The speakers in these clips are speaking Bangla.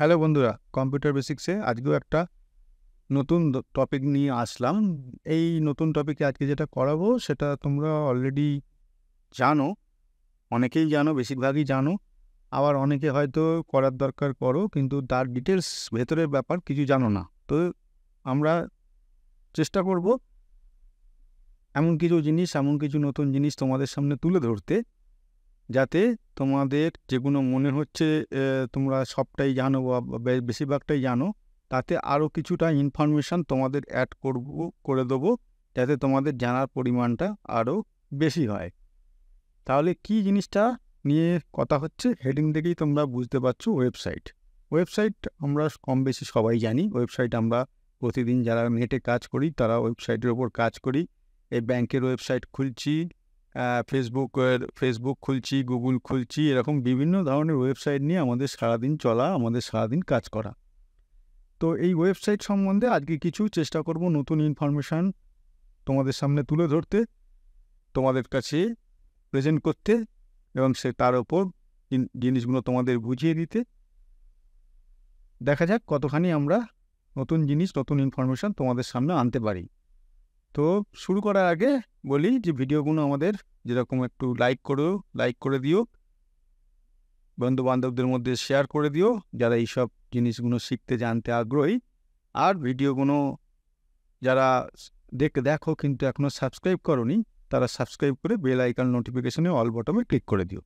হ্যালো বন্ধুরা কম্পিউটার বেসিক্সে আজকেও একটা নতুন টপিক নিয়ে আসলাম এই নতুন টপিকে আজকে যেটা করাবো সেটা তোমরা অলরেডি জানো অনেকেই জানো বেশিরভাগই জানো আবার অনেকে হয়তো করার দরকার করো কিন্তু তার ডিটেলস ভেতরের ব্যাপার কিছু জানো না তো আমরা চেষ্টা করব এমন কিছু জিনিস এমন কিছু নতুন জিনিস তোমাদের সামনে তুলে ধরতে যাতে তোমাদের যেগুলো মনে হচ্ছে তোমরা সবটাই জানো বা বেশিরভাগটাই জানো তাতে আরও কিছুটা ইনফরমেশান তোমাদের অ্যাড করব করে দেব যাতে তোমাদের জানার পরিমাণটা আরও বেশি হয় তাহলে কি জিনিসটা নিয়ে কথা হচ্ছে হেডিং দেখেই তোমরা বুঝতে পারছো ওয়েবসাইট ওয়েবসাইট আমরা কম বেশি সবাই জানি ওয়েবসাইট আমরা প্রতিদিন যারা নেটে কাজ করি তারা ওয়েবসাইটের ওপর কাজ করি এই ব্যাংকের ওয়েবসাইট খুলছি ফেসবুকের ফেসবুক খুলছি গুগল খুলছি এরকম বিভিন্ন ধরনের ওয়েবসাইট নিয়ে আমাদের সারাদিন চলা আমাদের সারাদিন কাজ করা তো এই ওয়েবসাইট সম্বন্ধে আজকে কিছু চেষ্টা করব নতুন ইনফরমেশান তোমাদের সামনে তুলে ধরতে তোমাদের কাছে প্রেজেন্ট করতে এবং সে তার ওপর জিনিসগুলো তোমাদের বুঝিয়ে দিতে দেখা যাক কতখানি আমরা নতুন জিনিস নতুন ইনফরমেশান তোমাদের সামনে আনতে পারি তো শুরু করার আগে বলি যে ভিডিওগুলো আমাদের যেরকম একটু লাইক করো লাইক করে দিও বন্ধু বান্ধবদের মধ্যে শেয়ার করে দিও যারা এইসব জিনিসগুলো শিখতে জানতে আগ্রহী আর ভিডিওগুলো যারা দেখে দেখো কিন্তু এখনও সাবস্ক্রাইব করনি তারা সাবস্ক্রাইব করে বেল আইকন নোটিফিকেশনে অল বটমে ক্লিক করে দিও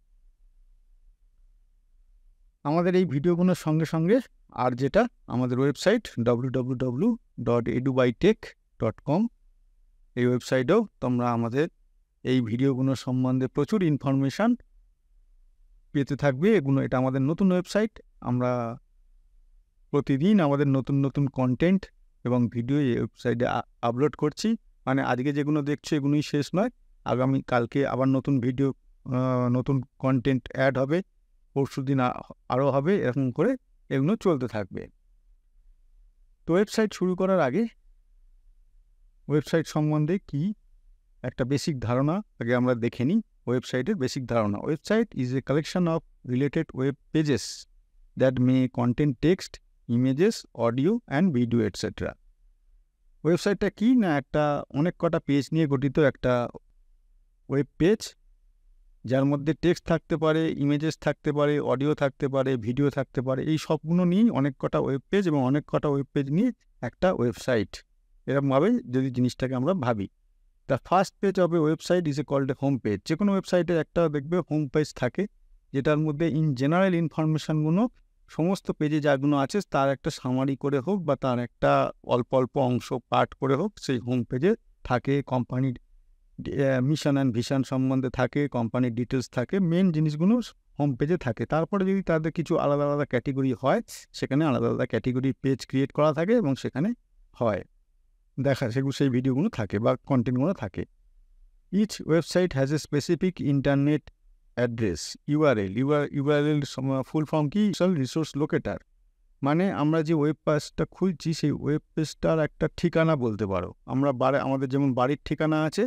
আমাদের এই ভিডিওগুলোর সঙ্গে সঙ্গে আর যেটা আমাদের website W W W dot এডুবাইটেক টেক ডট কম এই ওয়েবসাইটেও তোমরা আমাদের এই ভিডিওগুলো সম্বন্ধে প্রচুর ইনফরমেশান পেতে থাকবে এগুলো এটা আমাদের নতুন ওয়েবসাইট আমরা প্রতিদিন আমাদের নতুন নতুন কন্টেন্ট এবং ভিডিও এই ওয়েবসাইটে আপলোড করছি মানে আজকে যেগুলো দেখছো এগুলোই শেষ নয় আগামী কালকে আবার নতুন ভিডিও নতুন কন্টেন্ট অ্যাড হবে পরশু দিন আরও হবে এরকম করে এগুলো চলতে থাকবে তো ওয়েবসাইট শুরু করার আগে ওয়েবসাইট সম্বন্ধে কি একটা বেসিক ধারণা আগে আমরা দেখে নিই ওয়েবসাইটের বেসিক ধারণা website is a collection of related web pages that may content text images audio and video etcetera ওয়েবসাইটটা কি না একটা অনেক কটা পেজ নিয়ে গঠিত একটা ওয়েব পেজ যার মধ্যে টেক্সট থাকতে পারে ইমেজেস থাকতে পারে অডিও থাকতে পারে ভিডিও থাকতে পারে এই সবগুলো নিয়েই অনেক কটা ওয়েব পেজ এবং অনেক কটা ওয়েব পেজ নিয়ে একটা ওয়েবসাইট এরকমভাবে যদি জিনিসটাকে আমরা ভাবি the first page of a website is a called a home page যে কোনো ওয়েবসাইটের একটা দেখবে হোম পেজ থাকে যেটার মধ্যে ইন জেনারেল ইনফরমেশানগুলো সমস্ত পেজে যাগুলো আছে তার একটা সামারি করে হোক বা তার একটা অল্প অল্প অংশ পাঠ করে হোক সেই হোম পেজে থাকে কোম্পানির মিশন অ্যান্ড ভিশন সম্বন্ধে থাকে কোম্পানির ডিটেলস থাকে মেন জিনিসগুলো হোম পেজে থাকে তারপরে যদি তাদের কিছু আলাদা আলাদা ক্যাটেগরি হয় সেখানে আলাদা আলাদা ক্যাটেগরি পেজ ক্রিয়েট করা থাকে এবং সেখানে হয় দেখা সেগুলো সেই ভিডিওগুলো থাকে বা কন্টেন্টগুলো থাকে each website has a specific internet address URL UR URL full form কি সোশ্যাল রিসোর্স লোকেটার মানে আমরা যে ওয়েব পেজটা খুলছি সেই ওয়েব পেজটার একটা ঠিকানা বলতে পারো আমরা বারে আমাদের যেমন বাড়ির ঠিকানা আছে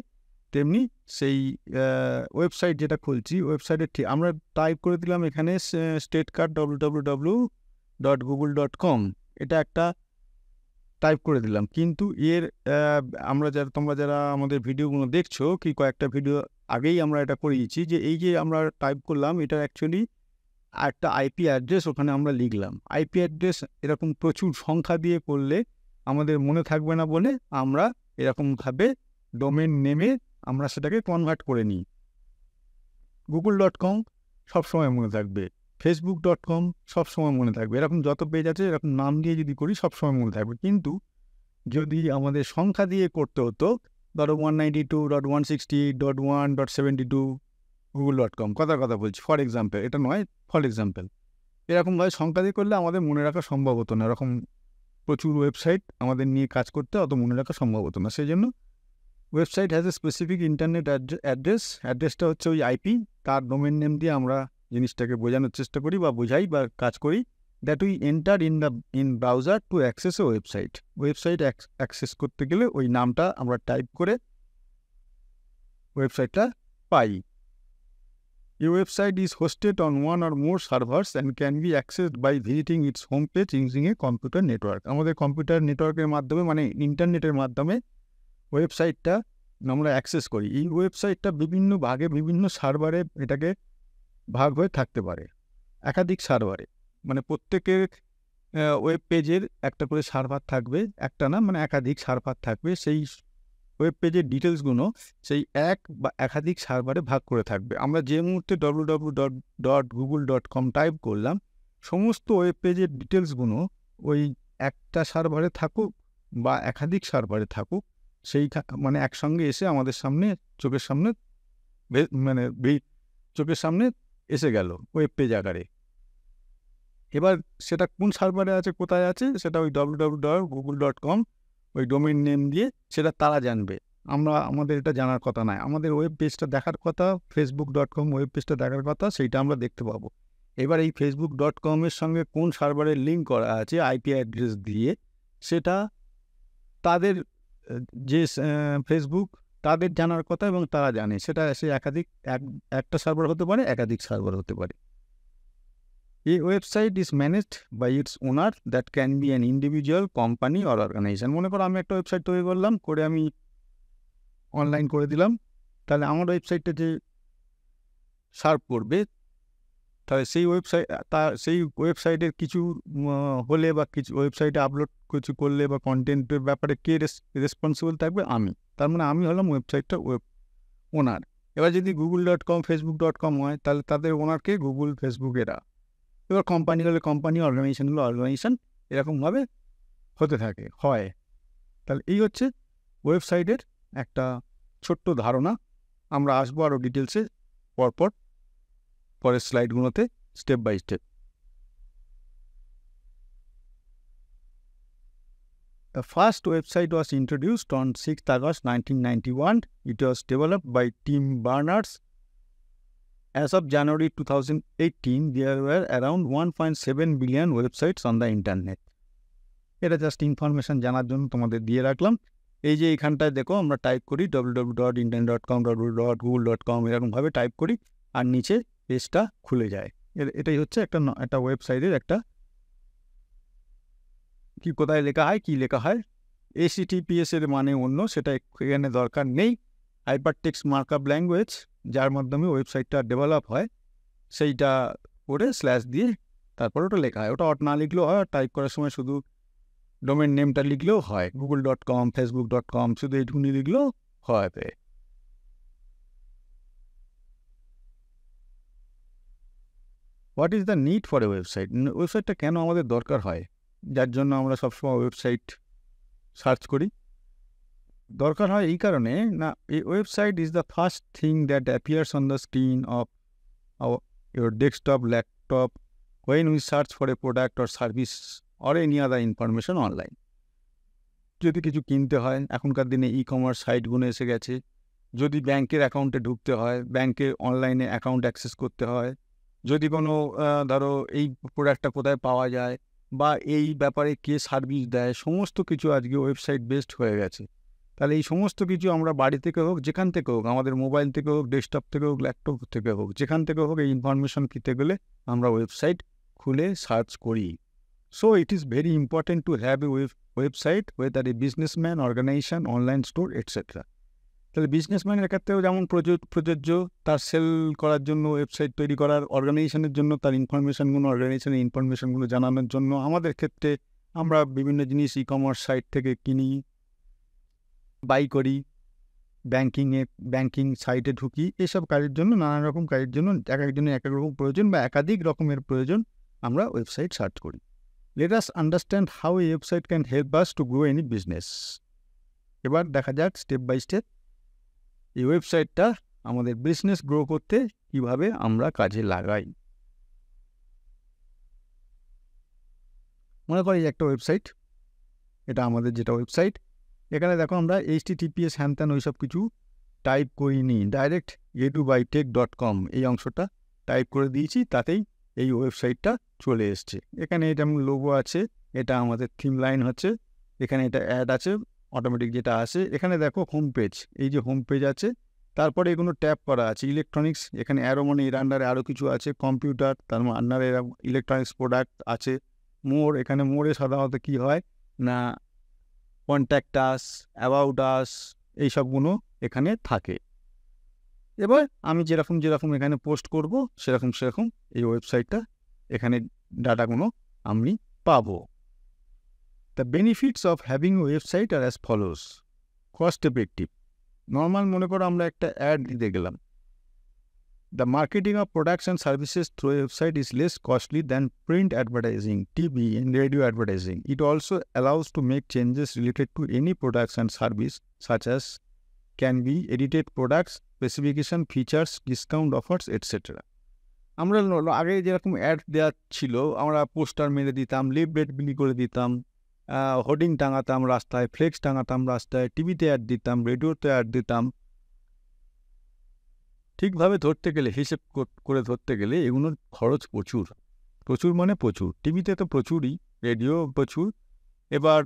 তেমনি সেই ওয়েবসাইট যেটা খুলছি ওয়েবসাইটের ঠিক আমরা টাইপ করে দিলাম এখানে state card W W W dot Google dot com এটা একটা টাইপ করে দিলাম কিন্তু এর আমরা যারা তোমরা যারা আমাদের ভিডিওগুলো দেখছো কি কয়েকটা ভিডিও আগেই আমরা এটা করিয়েছি যে এই যে আমরা টাইপ করলাম এটা অ্যাকচুয়ালি একটা আইপি অ্যাড্রেস ওখানে আমরা লিখলাম আইপি অ্যাড্রেস এরকম প্রচুর সংখ্যা দিয়ে করলে আমাদের মনে থাকবে না বলে আমরা এরকমভাবে ডোমেন নেমে আমরা সেটাকে কনভার্ট করে নিই গুগল ডট কম সবসময় মনে থাকবে ফেসবুক ডট কম সবসময় মনে থাকবে এরকম যত পেজ আছে এরকম নাম দিয়ে যদি করি সবসময় মনে থাকবে কিন্তু যদি আমাদের সংখ্যা দিয়ে করতে হতো dot one ninety two dot one sixty dot one dot seventy two Google dot com কথার কথা বলছি ফর এক্সাম্পল এটা নয় ফর এক্সাম্পল এরকমভাবে সংখ্যা দিয়ে করলে আমাদের মনে রাখা সম্ভব হতো না এরকম প্রচুর ওয়েবসাইট আমাদের নিয়ে কাজ করতে অত মনে রাখা সম্ভব হতো না সেই জন্য website has a specific internet address অ্যাড্রেসটা হচ্ছে ওই আইপি তার ডোমেন নেম দিয়ে আমরা জিনিসটাকে বোঝানোর চেষ্টা করি বা বোঝাই বা কাজ করি that we enter in the in browser to access a website website access করতে গেলে ওই নামটা আমরা টাইপ করে ওয়েবসাইটটা পাই এই website is hosted on one or more servers and can be accessed by visiting its home page using a computer network আমাদের কম্পিউটার নেটওয়ার্কের মাধ্যমে মানে ইন্টারনেটের মাধ্যমে ওয়েবসাইটটা আমরা অ্যাক্সেস করি এই ওয়েবসাইটটা বিভিন্ন ভাগে বিভিন্ন সার্ভারে এটাকে ভাগ হয়ে থাকতে পারে একাধিক সার্ভারে মানে প্রত্যেকের ওয়েব পেজের একটা করে সার্ভার থাকবে একটা না মানে একাধিক সার্ভার থাকবে সেই ওয়েব পেজের ডিটেলসগুলো সেই এক বা একাধিক সার্ভারে ভাগ করে থাকবে আমরা যে মুহূর্তে W W dot dot Google dot com type করলাম সমস্ত ওয়েব পেজের ডিটেলসগুলো ওই একটা সার্ভারে থাকুক বা একাধিক সার্ভারে থাকুক সেই মানে একসঙ্গে এসে আমাদের সামনে চোখের সামনে মানে চোখের সামনে এসে গেল ওয়েব পেজ আকারে এবার সেটা কোন সার্ভারে আছে কোথায় আছে সেটা ওই W W dot Google dot com ওই ডোমেন নেম দিয়ে সেটা তারা জানবে আমরা আমাদের এটা জানার কথা নয় আমাদের ওয়েব পেজটা দেখার কথা ফেসবুক ডট কম ওয়েব পেজটা দেখার কথা সেইটা আমরা দেখতে পাবো এবার এই ফেসবুক ডট কমের সঙ্গে কোন সার্ভারের লিঙ্ক করা আছে আইপি অ্যাড্রেস দিয়ে সেটা তাদের যে ফেসবুক তাদের জানার কথা এবং তারা জানে সেটা সে একাধিক এক একটা সার্ভার হতে পারে একাধিক সার্ভার হতে পারে এই website is managed by its owner that can be an individual company or organization মনে করো আমি একটা ওয়েবসাইট তৈরি করলাম করে আমি অনলাইন করে দিলাম তাহলে আমার ওয়েবসাইটটা যে সার্ভ করবে তাহলে সেই ওয়েবসাইট তার সেই ওয়েবসাইটের কিছু হলে বা কিছু ওয়েবসাইটে আপলোড কিছু করলে বা কন্টেন্টের ব্যাপারে কে রেসপন্সিবল থাকবে আমি তার মানে আমি হলাম ওয়েবসাইটটা ওয়েব ওনার এবার যদি Google dot com Facebook dot com হয় তাহলে তাদের ওনারকে গুগল ফেসবুক এরা এবার কোম্পানি হলে কোম্পানি অর্গানাইজেশন হলে অর্গানাইজেশন এরকমভাবে হতে থাকে হয় তাহলে এই হচ্ছে ওয়েবসাইটের একটা ছোট্ট ধারণা আমরা আসবো আরও ডিটেলসে পরপর পরের স্লাইডগুলোতে step by step The first website was introduced on 6th August 1991. It was developed by Tim Barnards. As of January 2018, there were around 1.7 billion websites on the internet. এটা জাস্ট ইনফরমেশন জানার জন্য তোমাদের দিয়ে রাখলাম এই যে এখানটায় দেখো আমরা টাইপ করি W W dot internet dot com dot dot Google dot com এরকমভাবে টাইপ করি আর নিচে পেজটা খুলে যায় এটাই হচ্ছে একটা একটা ওয়েবসাইটের একটা কি কোথায় লেখা হয় কি লেখা হয় এসিটিপিএস এর মানে অন্য সেটা এখানে দরকার নেই হাইপার টেক্স আপ ল্যাঙ্গুয়েজ যার মাধ্যমে ওয়েবসাইটটা ডেভেলপ হয় সেইটা করে স্ল্যাশ দিয়ে তারপরে ওটা লেখা হয় ওটা অট না লিখলেও হয় টাইপ করার সময় শুধু ডোমেন নেমটা লিখলেও হয় Google dot com Facebook dot com শুধু এইটুকুনি লিখলেও হয় what is the need for a website ওয়েবসাইটটা কেন আমাদের দরকার হয় যার জন্য আমরা সবসময় ওয়েবসাইট সার্চ করি দরকার হয় এই কারণে না এই website is the first thing that appears on the screen of your desktop laptop when we search for a product or service or any other information online যদি কিছু কিনতে হয় এখনকার দিনে ই কমার্স সাইটগুলো এসে গেছে যদি ব্যাংকের অ্যাকাউন্টে ঢুকতে হয় ব্যাংকে অনলাইনে অ্যাকাউন্ট অ্যাক্সেস করতে হয় যদি কোনো ধরো এই প্রোডাক্টটা কোথায় পাওয়া যায় বা এই ব্যাপারে কে সার্ভিস দেয় সমস্ত কিছু আজকে ওয়েবসাইট বেসড হয়ে গেছে তাহলে এই সমস্ত কিছু আমরা বাড়ি থেকে হোক যেখান থেকে হোক আমাদের মোবাইল থেকে হোক ডেস্কটপ থেকে হোক ল্যাপটপ থেকে হোক যেখান থেকে হোক এই ইনফরমেশন পেতে গেলে আমরা ওয়েবসাইট খুলে সার্চ করি so it is very important to have a website whether a businessman organisation online store etcetera তাহলে বিজনেসম্যানের ক্ষেত্রেও যেমন প্রযোজ্য তার সেল করার জন্য ওয়েবসাইট তৈরি করার অর্গানাইজেশনের জন্য তার ইনফরমেশানগুলো অর্গানাইজেশনের ইনফরমেশানগুলো জানানোর জন্য আমাদের ক্ষেত্রে আমরা বিভিন্ন জিনিস ই কমার্স সাইট থেকে কিনি বাই করি ব্যাঙ্কিংয়ে ব্যাঙ্কিং সাইটে ঢুকি এসব কাজের জন্য নানান রকম কাজের জন্য এক একজনের এক এক রকম প্রয়োজন বা একাধিক রকমের প্রয়োজন আমরা ওয়েবসাইট সার্চ করি লেট আস আন্ডারস্ট্যান্ড হাউ এই website can help us to grow any business এবার দেখা যাক স্টেপ বাই স্টেপ এই ওয়েবসাইটটা আমাদের বিজনেস গ্রো করতে কিভাবে আমরা কাজে লাগাই মনে করি একটা ওয়েবসাইট এটা আমাদের যেটা ওয়েবসাইট এখানে দেখো আমরা এইচটিটিপিএস হ্যানত্যান ওই সব কিছু টাইপ করিনি direct a to Bytech dot com এই অংশটা টাইপ করে দিয়েছি তাতেই এই ওয়েবসাইটটা চলে এসছে এখানে এটা লোগো আছে এটা আমাদের থিম লাইন হচ্ছে এখানে এটা অ্যাড আছে অটোমেটিক যেটা আছে এখানে দেখো হোম পেজ এই যে হোম পেজ আছে তারপরে এগুলো ট্যাপ করা আছে ইলেকট্রনিক্স এখানে অ্যারো মানে এর আন্ডারে আরও কিছু আছে কম্পিউটার তার আন্ডারে ইলেকট্রনিক্স প্রোডাক্ট আছে মোর এখানে মোড়ে সাধারণত কি হয় না কন্ট্যাক্ট আস অ্যাবাউট আস এইসবগুলো এখানে থাকে এবার আমি যেরকম যেরকম এখানে পোস্ট করব সেরকম সেরকম এই ওয়েবসাইটটা এখানে ডাটাগুলো আমি পাবো the benefits of having website are as follows cost effective normal মনে করো আমরা একটা অ্যাড দিতে গেলাম the marketing of products and services through website is less costly than print advertising TV and radio advertising it also allows to make changes related to any products and service such as can be edited products specification features discount offers etcetera আমরা আগে যেরকম অ্যাড দেওয়া ছিল আমরা পোস্টার মেরে দিতাম বেড বিলি করে দিতাম হোর্ডিং টাঙাতাম রাস্তায় ফ্লেক্স টাঙাতাম রাস্তায় টিভিতে অ্যাড দিতাম রেডিওতে অ্যাড দিতাম ঠিকভাবে ধরতে গেলে হিসেব করে ধরতে গেলে এগুলোর খরচ প্রচুর প্রচুর মানে প্রচুর টিভিতে তো প্রচুরই রেডিও প্রচুর এবার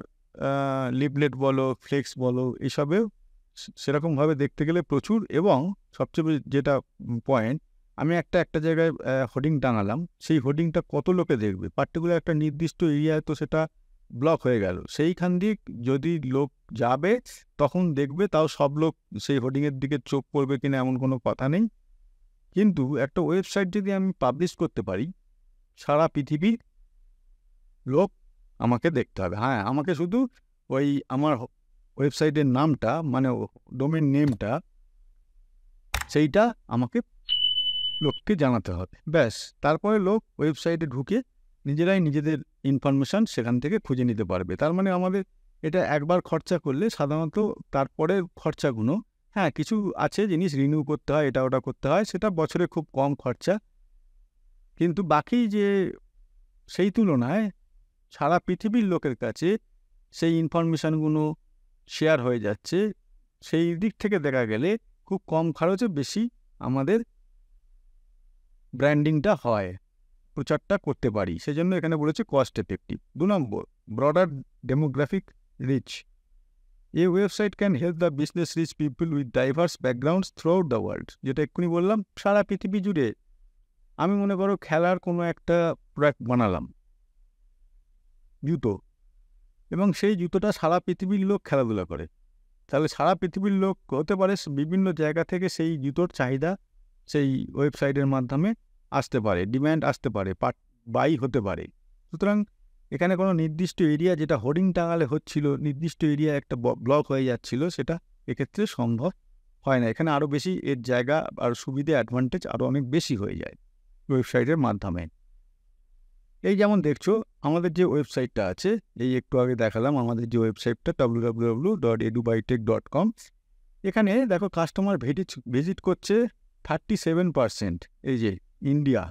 লিপলেট বলো ফ্লেক্স বলো এসবেও সেরকমভাবে দেখতে গেলে প্রচুর এবং সবচেয়ে যেটা পয়েন্ট আমি একটা একটা জায়গায় হোর্ডিং টাঙালাম সেই হোর্ডিংটা কত লোকে দেখবে পার্টিকুলার একটা নির্দিষ্ট এরিয়ায় তো সেটা ব্লক হয়ে গেল সেইখান দিয়ে যদি লোক যাবে তখন দেখবে তাও সব লোক সেই হোর্ডিংয়ের দিকে চোখ পড়বে কিনা এমন কোনো কথা নেই কিন্তু একটা ওয়েবসাইট যদি আমি পাবলিশ করতে পারি সারা পৃথিবীর লোক আমাকে দেখতে হবে হ্যাঁ আমাকে শুধু ওই আমার ওয়েবসাইটের নামটা মানে ডোমেন নেমটা সেইটা আমাকে লোককে জানাতে হবে ব্যাস তারপরে লোক ওয়েবসাইটে ঢুকে নিজেরাই নিজেদের ইনফরমেশান সেখান থেকে খুঁজে নিতে পারবে তার মানে আমাদের এটা একবার খরচা করলে সাধারণত তারপরে খরচাগুলো হ্যাঁ কিছু আছে জিনিস রিনিউ করতে হয় এটা ওটা করতে হয় সেটা বছরে খুব কম খরচা কিন্তু বাকি যে সেই তুলনায় সারা পৃথিবীর লোকের কাছে সেই ইনফরমেশানগুলো শেয়ার হয়ে যাচ্ছে সেই দিক থেকে দেখা গেলে খুব কম খরচে বেশি আমাদের ব্র্যান্ডিংটা হয় প্রচারটা করতে পারি সেজন্য এখানে বলেছে কস্ট এফেক্টিভ দু নম্বর ব্রডার ডেমোগ্রাফিক রিচ এই website can help the business reach people with diverse backgrounds throughout the world যেটা এক্ষুনি বললাম সারা পৃথিবী জুড়ে আমি মনে করো খেলার কোনো একটা প্রোডাক্ট বানালাম জুতো এবং সেই জুতোটা সারা পৃথিবীর লোক খেলাধুলা করে তাহলে সারা পৃথিবীর লোক হতে পারে বিভিন্ন জায়গা থেকে সেই জুতোর চাহিদা সেই ওয়েবসাইটের মাধ্যমে আসতে পারে ডিম্যান্ড আসতে পারে পাট বাই হতে পারে সুতরাং এখানে কোনো নির্দিষ্ট এরিয়া যেটা হোর্ডিং টাঙালে হচ্ছিল নির্দিষ্ট এরিয়া একটা ব্লক হয়ে যাচ্ছিল সেটা এক্ষেত্রে সম্ভব হয় না এখানে আরও বেশি এর জায়গা আর সুবিধে অ্যাডভান্টেজ আরও অনেক বেশি হয়ে যায় ওয়েবসাইটের মাধ্যমে এই যেমন দেখছো আমাদের যে ওয়েবসাইটটা আছে এই একটু আগে দেখালাম আমাদের যে ওয়েবসাইটটা W W W dot Bytech dot com এখানে দেখো কাস্টমার ভিজিট ভিজিট করছে থার্টি সেভেন পারসেন্ট এই যে ইন্ডিয়া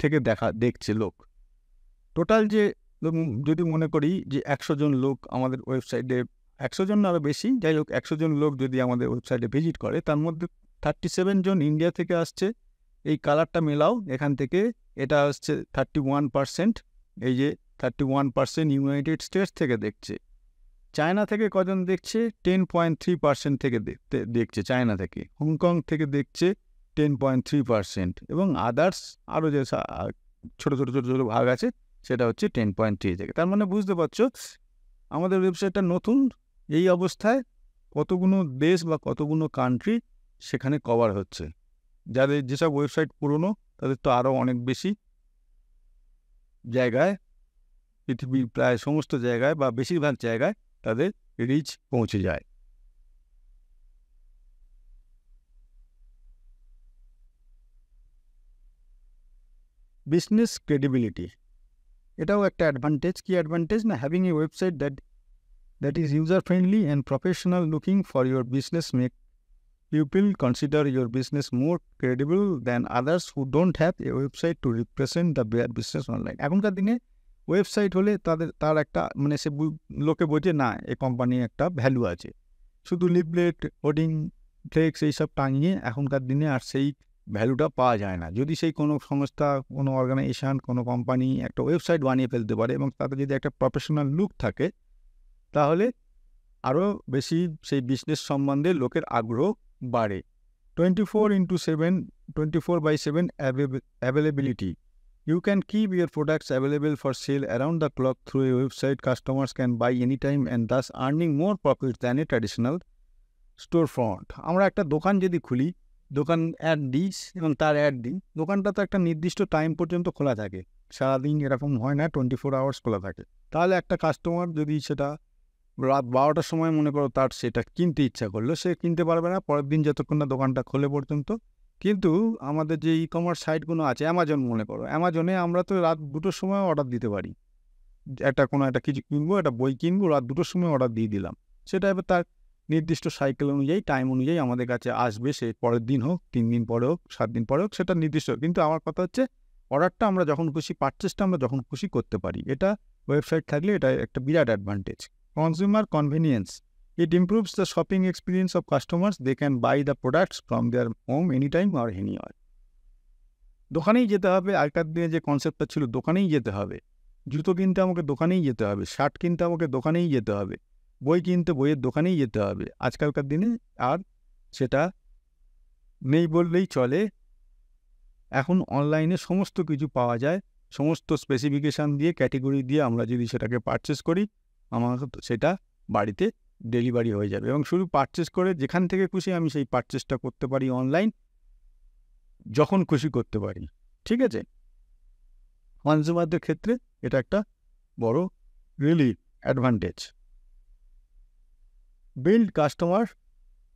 থেকে দেখা দেখছে লোক টোটাল যে যদি মনে করি যে একশো জন লোক আমাদের ওয়েবসাইটে একশো জন আরও বেশি যাই হোক একশো জন লোক যদি আমাদের ওয়েবসাইটে ভিজিট করে তার মধ্যে থার্টি সেভেন জন ইন্ডিয়া থেকে আসছে এই কালারটা মেলাও এখান থেকে এটা আসছে থার্টি ওয়ান পারসেন্ট এই যে thirty one percent United States থেকে দেখছে চায়না থেকে কজন দেখছে টেন পয়েন্ট থ্রি পার্সেন্ট থেকে দেখতে দেখছে চায়না থেকে হংকং থেকে দেখছে টেন পয়েন্ট থ্রি পার্সেন্ট এবং আদার্স আরও যে ছোটো ছোটো ছোটো ছোটো ভাগ আছে সেটা হচ্ছে টেন পয়েন্ট থ্রি থেকে তার মানে বুঝতে পারছো আমাদের ওয়েবসাইটটা নতুন এই অবস্থায় কতগুলো দেশ বা কতগুলো কান্ট্রি সেখানে কভার হচ্ছে যাদের যেসব ওয়েবসাইট পুরনো তাদের তো আরও অনেক বেশি জায়গায় পৃথিবীর প্রায় সমস্ত জায়গায় বা বেশিরভাগ জায়গায় তাদের রিচ পৌঁছে যায় বিজনেস ক্রেডিবিলিটি এটাও একটা অ্যাডভান্টেজ কি অ্যাডভান্টেজ না having a website that that is user friendly and professional looking for your business make people consider your business more credible than others who don't have a website to represent the business online এখনকার দিনে ওয়েবসাইট হলে তাদের তার একটা মানে সে লোকে বোঝে না এ কোম্পানির একটা ভ্যালু আছে শুধু লিপলেট হোডিং ফ্লেক্স এইসব টাঙিয়ে এখনকার দিনে আর সেই ভ্যালুটা পাওয়া যায় না যদি সেই কোনো সংস্থা কোনো অর্গানাইজেশান কোনো কোম্পানি একটা ওয়েবসাইট বানিয়ে ফেলতে পারে এবং তাতে যদি একটা প্রফেশনাল লুক থাকে তাহলে আরও বেশি সেই বিজনেস সম্বন্ধে লোকের আগ্রহ বাড়ে twenty four into seven twenty four by seven availability You can keep your products available for sale around the clock through a website. Customers can buy anytime and thus earning more profits than a store front আমরা একটা দোকান যদি খুলি দোকান অ্যাড দিই এবং তার অ্যাড দিই দোকানটা তো একটা নির্দিষ্ট টাইম পর্যন্ত খোলা থাকে সারাদিন এরকম হয় না টোয়েন্টি ফোর আওয়ার্স খোলা থাকে তাহলে একটা কাস্টমার যদি সেটা রাত বারোটার সময় মনে করো তার সেটা কিনতে ইচ্ছা করলো সে কিনতে পারবে না পরের দিন যতক্ষণ না দোকানটা খোলে পর্যন্ত কিন্তু আমাদের যে ই কমার্স সাইটগুলো আছে অ্যামাজন মনে করো অ্যামাজনে আমরা তো রাত দুটোর সময় অর্ডার দিতে পারি একটা কোনো একটা কিছু কিনবো একটা বই কিনবো রাত দুটোর সময় অর্ডার দিয়ে দিলাম সেটা এবার তার নির্দিষ্ট সাইকেল অনুযায়ী টাইম অনুযায়ী আমাদের কাছে আসবে সে পরের দিন হোক তিন দিন পরে হোক সাত দিন পরে হোক সেটা নির্দিষ্ট কিন্তু আমার কথা হচ্ছে অর্ডারটা আমরা যখন খুশি পারচেসটা আমরা যখন খুশি করতে পারি এটা ওয়েবসাইট থাকলে এটা একটা বিরাট advantage consumer convenience it improves the shopping experience of customers they can buy the products from their home any time আর এনি আর দোকানেই যেতে হবে আগেকার দিনে যে কনসেপ্টটা ছিল দোকানেই যেতে হবে জুতো কিনতে আমাকে দোকানেই যেতে হবে শার্ট কিনতে আমাকে দোকানেই যেতে হবে বই কিনতে বইয়ের দোকানেই যেতে হবে আজকালকার দিনে আর সেটা নেই বললেই চলে এখন অনলাইনে সমস্ত কিছু পাওয়া যায় সমস্ত স্পেসিফিকেশান দিয়ে ক্যাটেগরি দিয়ে আমরা যদি সেটাকে পারচেস করি আমার সেটা বাড়িতে ডেলিভারি হয়ে যাবে এবং শুধু পারচেস করে যেখান থেকে খুশি আমি সেই পারচেসটা করতে পারি অনলাইন যখন খুশি করতে পারি ঠিক আছে কনজিউমারদের ক্ষেত্রে এটা একটা বড় relief advantage Build customer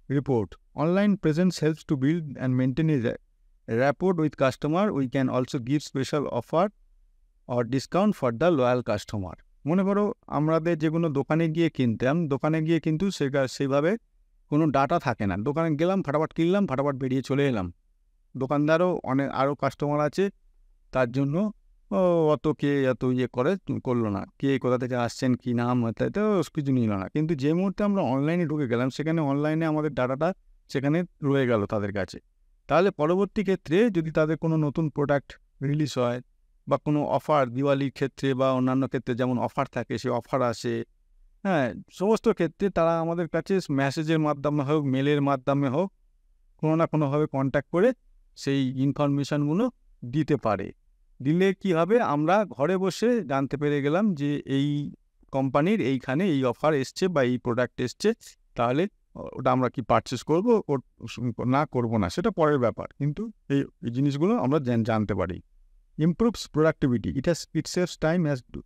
report. Online presence helps to build and maintain a rapport with customer. We can also give special offer or discount for the loyal customer. মনে করো আমাদের যে কোনো দোকানে গিয়ে কিনতাম দোকানে গিয়ে কিন্তু সেটা সেভাবে কোনো ডাটা থাকে না দোকানে গেলাম ফাটাফাট কিনলাম ফাটাফাট বেরিয়ে চলে এলাম দোকানদারও অনেক আরও কাস্টমার আছে তার জন্য ও অত কে এত ইয়ে করে করলো না কে কোথা থেকে আসছেন কি নাম তাই তো কিছু নিল না কিন্তু যে মুহূর্তে আমরা অনলাইনে ঢুকে গেলাম সেখানে অনলাইনে আমাদের ডাটাটা সেখানে রয়ে গেল তাদের কাছে তাহলে পরবর্তী ক্ষেত্রে যদি তাদের কোনো নতুন প্রোডাক্ট রিলিজ হয় বা কোনো অফার দিওয়ালির ক্ষেত্রে বা অন্যান্য ক্ষেত্রে যেমন অফার থাকে সে অফার আসে হ্যাঁ সমস্ত ক্ষেত্রে তারা আমাদের কাছে মেসেজের মাধ্যমে হোক মেলের মাধ্যমে হোক কোনো না কোনোভাবে কন্ট্যাক্ট করে সেই ইনফরমেশানগুলো দিতে পারে দিলে কি হবে আমরা ঘরে বসে জানতে পেরে গেলাম যে এই কোম্পানির এইখানে এই অফার এসছে বা এই প্রোডাক্ট এসছে তাহলে ওটা আমরা কি পারচেস করবো না করব না সেটা পরের ব্যাপার কিন্তু এই জিনিসগুলো আমরা জানতে পারি improves productivity it has it saves time do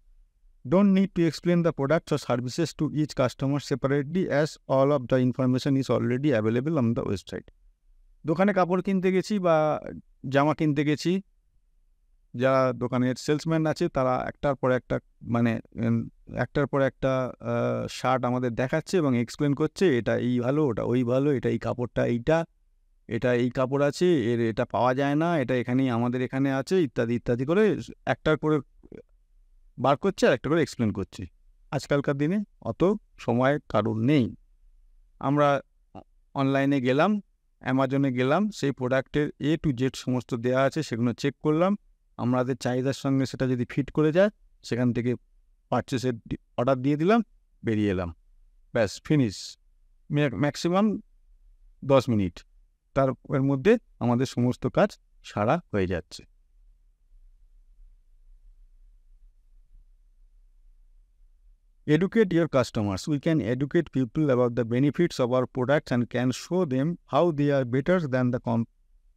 don't need to explain the products or services to each customer separately as all of the information is already available on the website দোকানে কাপড় কিনতে গেছি বা জামা কিনতে গেছি যারা দোকানের সেলসম্যান আছে তারা একটার পর একটা মানে একটার পর একটা শার্ট আমাদের দেখাচ্ছে এবং এক্সপ্লেন করছে এটা এই ভালো ওটা ওই ভালো এটা এই কাপড়টা এইটা এটা এই কাপড় আছে এর এটা পাওয়া যায় না এটা এখানেই আমাদের এখানে আছে ইত্যাদি ইত্যাদি করে একটার করে বার করছে আর একটা করে এক্সপ্লেন করছে আজকালকার দিনে অত সময় কারণ নেই আমরা অনলাইনে গেলাম অ্যামাজনে গেলাম সেই প্রোডাক্টের এ টু জেড সমস্ত দেওয়া আছে সেগুলো চেক করলাম আমাদের চাহিদার সঙ্গে সেটা যদি ফিট করে যায় সেখান থেকে পার্চেসের অর্ডার দিয়ে দিলাম বেরিয়ে এলাম ব্যাস ফিনিশ ম্যাক্সিমাম দশ মিনিট তার এর মধ্যে আমাদের সমস্ত কাজ সারা হয়ে যাচ্ছে educate your customers we can educate people about the benefits of our products and can show them how they are better than the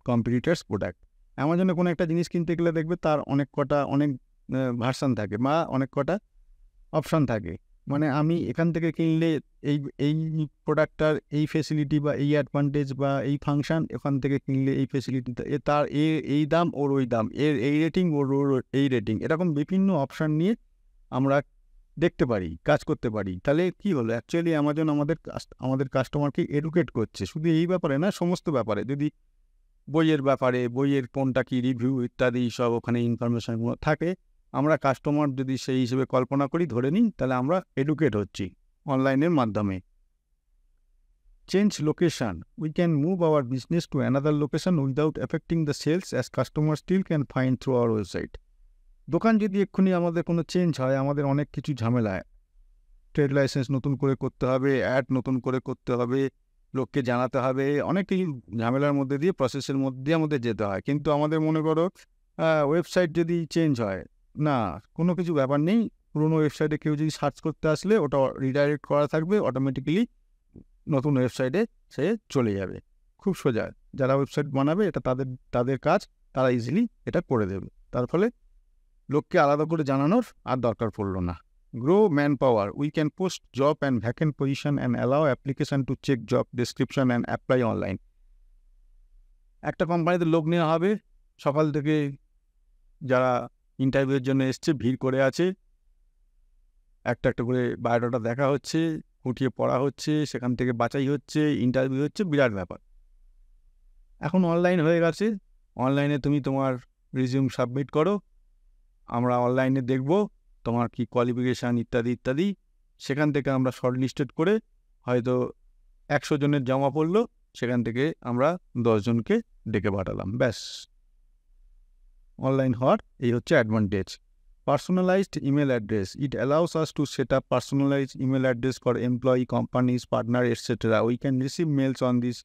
competitors product অ্যামাজনে কোনো একটা জিনিস কিনতে গেলে দেখবে তার অনেক কটা অনেক ভার্সান থাকে বা অনেক কটা অপশান থাকে মানে আমি এখান থেকে কিনলে এই এই প্রোডাক্টটার এই ফেসিলিটি বা এই অ্যাডভান্টেজ বা এই ফাংশান এখান থেকে কিনলে এই ফেসিলিটি এ তার এ এই দাম ওর ওই দাম এর এই রেটিং ওর ওর এই রেটিং এরকম বিভিন্ন অপশান নিয়ে আমরা দেখতে পারি কাজ করতে পারি তাহলে কি হলো অ্যাকচুয়ালি অ্যামাজন আমাদের আমাদের কাস্টমারকে এডুকেট করছে শুধু এই ব্যাপারে না সমস্ত ব্যাপারে যদি বইয়ের ব্যাপারে বইয়ের কোনটা কি রিভিউ ইত্যাদি সব ওখানে ইনফরমেশানগুলো থাকে আমরা কাস্টমার যদি সেই হিসেবে কল্পনা করি ধরে নিই তাহলে আমরা এডুকেট হচ্ছি অনলাইনের মাধ্যমে change location we can move our business to another location without affecting the sales as customer still can find through our website দোকান যদি এক্ষুনি আমাদের কোনো চেঞ্জ হয় আমাদের অনেক কিছু ঝামেলায় ট্রেড লাইসেন্স নতুন করে করতে হবে অ্যাড নতুন করে করতে হবে লোককে জানাতে হবে অনেকটি ঝামেলার মধ্যে দিয়ে প্রসেসের মধ্যে আমাদের যেতে হয় কিন্তু আমাদের মনে করো ওয়েবসাইট যদি চেঞ্জ হয় না কোনো কিছু ব্যাপার নেই পুরোনো ওয়েবসাইটে কেউ যদি সার্চ করতে আসলে ওটা রিডাইরেক্ট করা থাকবে অটোমেটিক্যালি নতুন ওয়েবসাইটে সে চলে যাবে খুব সোজা যারা ওয়েবসাইট বানাবে এটা তাদের তাদের কাজ তারা ইজিলি এটা করে দেবে তার ফলে লোককে আলাদা করে জানানোর আর দরকার পড়লো না grow manpower, we can post job and vacant position and allow application to check job description and apply online. একটা কোম্পানিতে লোক নেওয়া হবে সকাল থেকে যারা ইন্টারভিউয়ের জন্য এসছে ভিড় করে আছে একটা একটা করে বায়োডাটা দেখা হচ্ছে উঠিয়ে পড়া হচ্ছে সেখান থেকে বাছাই হচ্ছে ইন্টারভিউ হচ্ছে বিরাট ব্যাপার এখন অনলাইন হয়ে গেছে অনলাইনে তুমি তোমার রিজিউম সাবমিট করো আমরা অনলাইনে দেখবো তোমার কি কোয়ালিফিকেশান ইত্যাদি ইত্যাদি সেখান থেকে আমরা শর্ট লিস্টেড করে হয়তো একশো জনের জমা পড়লো সেখান থেকে আমরা দশ জনকে ডেকে পাঠালাম ব্যাস অনলাইন হওয়ার এই হচ্ছে advantage personalised email address it allows us to set up personalise email address for employee companies partner etcetera we can receive mails on this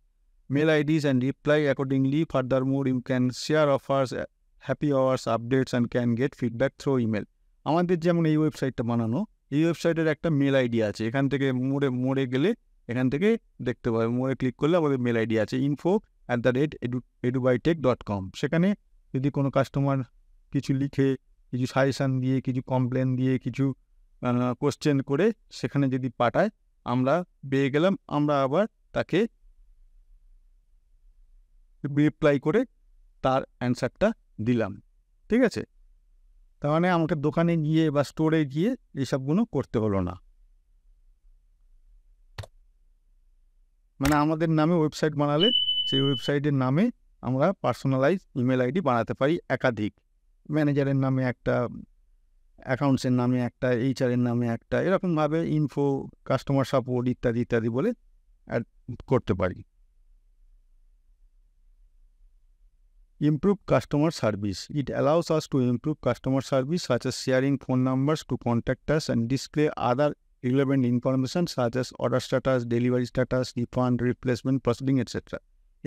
mail IDs and reply accordingly furthermore you can share offers happy hours updates and can get feedback through email আমাদের যেমন এই ওয়েবসাইটটা বানানো এই ওয়েবসাইটের একটা মেল আইডি আছে এখান থেকে মোড়ে মোড়ে গেলে এখান থেকে দেখতে পাবে মোড়ে ক্লিক করলে আমাদের মেল আইডি আছে info at the rate edu Edubytech dot com সেখানে যদি কোনো কাস্টমার কিছু লিখে কিছু সাজেশান দিয়ে কিছু কমপ্লেন দিয়ে কিছু কোশ্চেন করে সেখানে যদি পাঠায় আমরা পেয়ে গেলাম আমরা আবার তাকে রিপ্লাই করে তার অ্যান্সারটা দিলাম ঠিক আছে তার মানে আমাকে দোকানে গিয়ে বা স্টোরে গিয়ে এইসবগুলো করতে হলো না মানে আমাদের নামে ওয়েবসাইট বানালে সেই ওয়েবসাইটের নামে আমরা পার্সোনালাইজ ইমেল আইডি বানাতে পারি একাধিক ম্যানেজারের নামে একটা অ্যাকাউন্টসের নামে একটা এইচআরের নামে একটা এরকমভাবে ইনফো কাস্টমার সাপোর্ট ইত্যাদি ইত্যাদি বলে অ্যাড করতে পারি improve customer service it allows us to improve customer service such as sharing phone numbers to contactors and display other relevant information such as order status delivery status refund replacement proceeding etcetera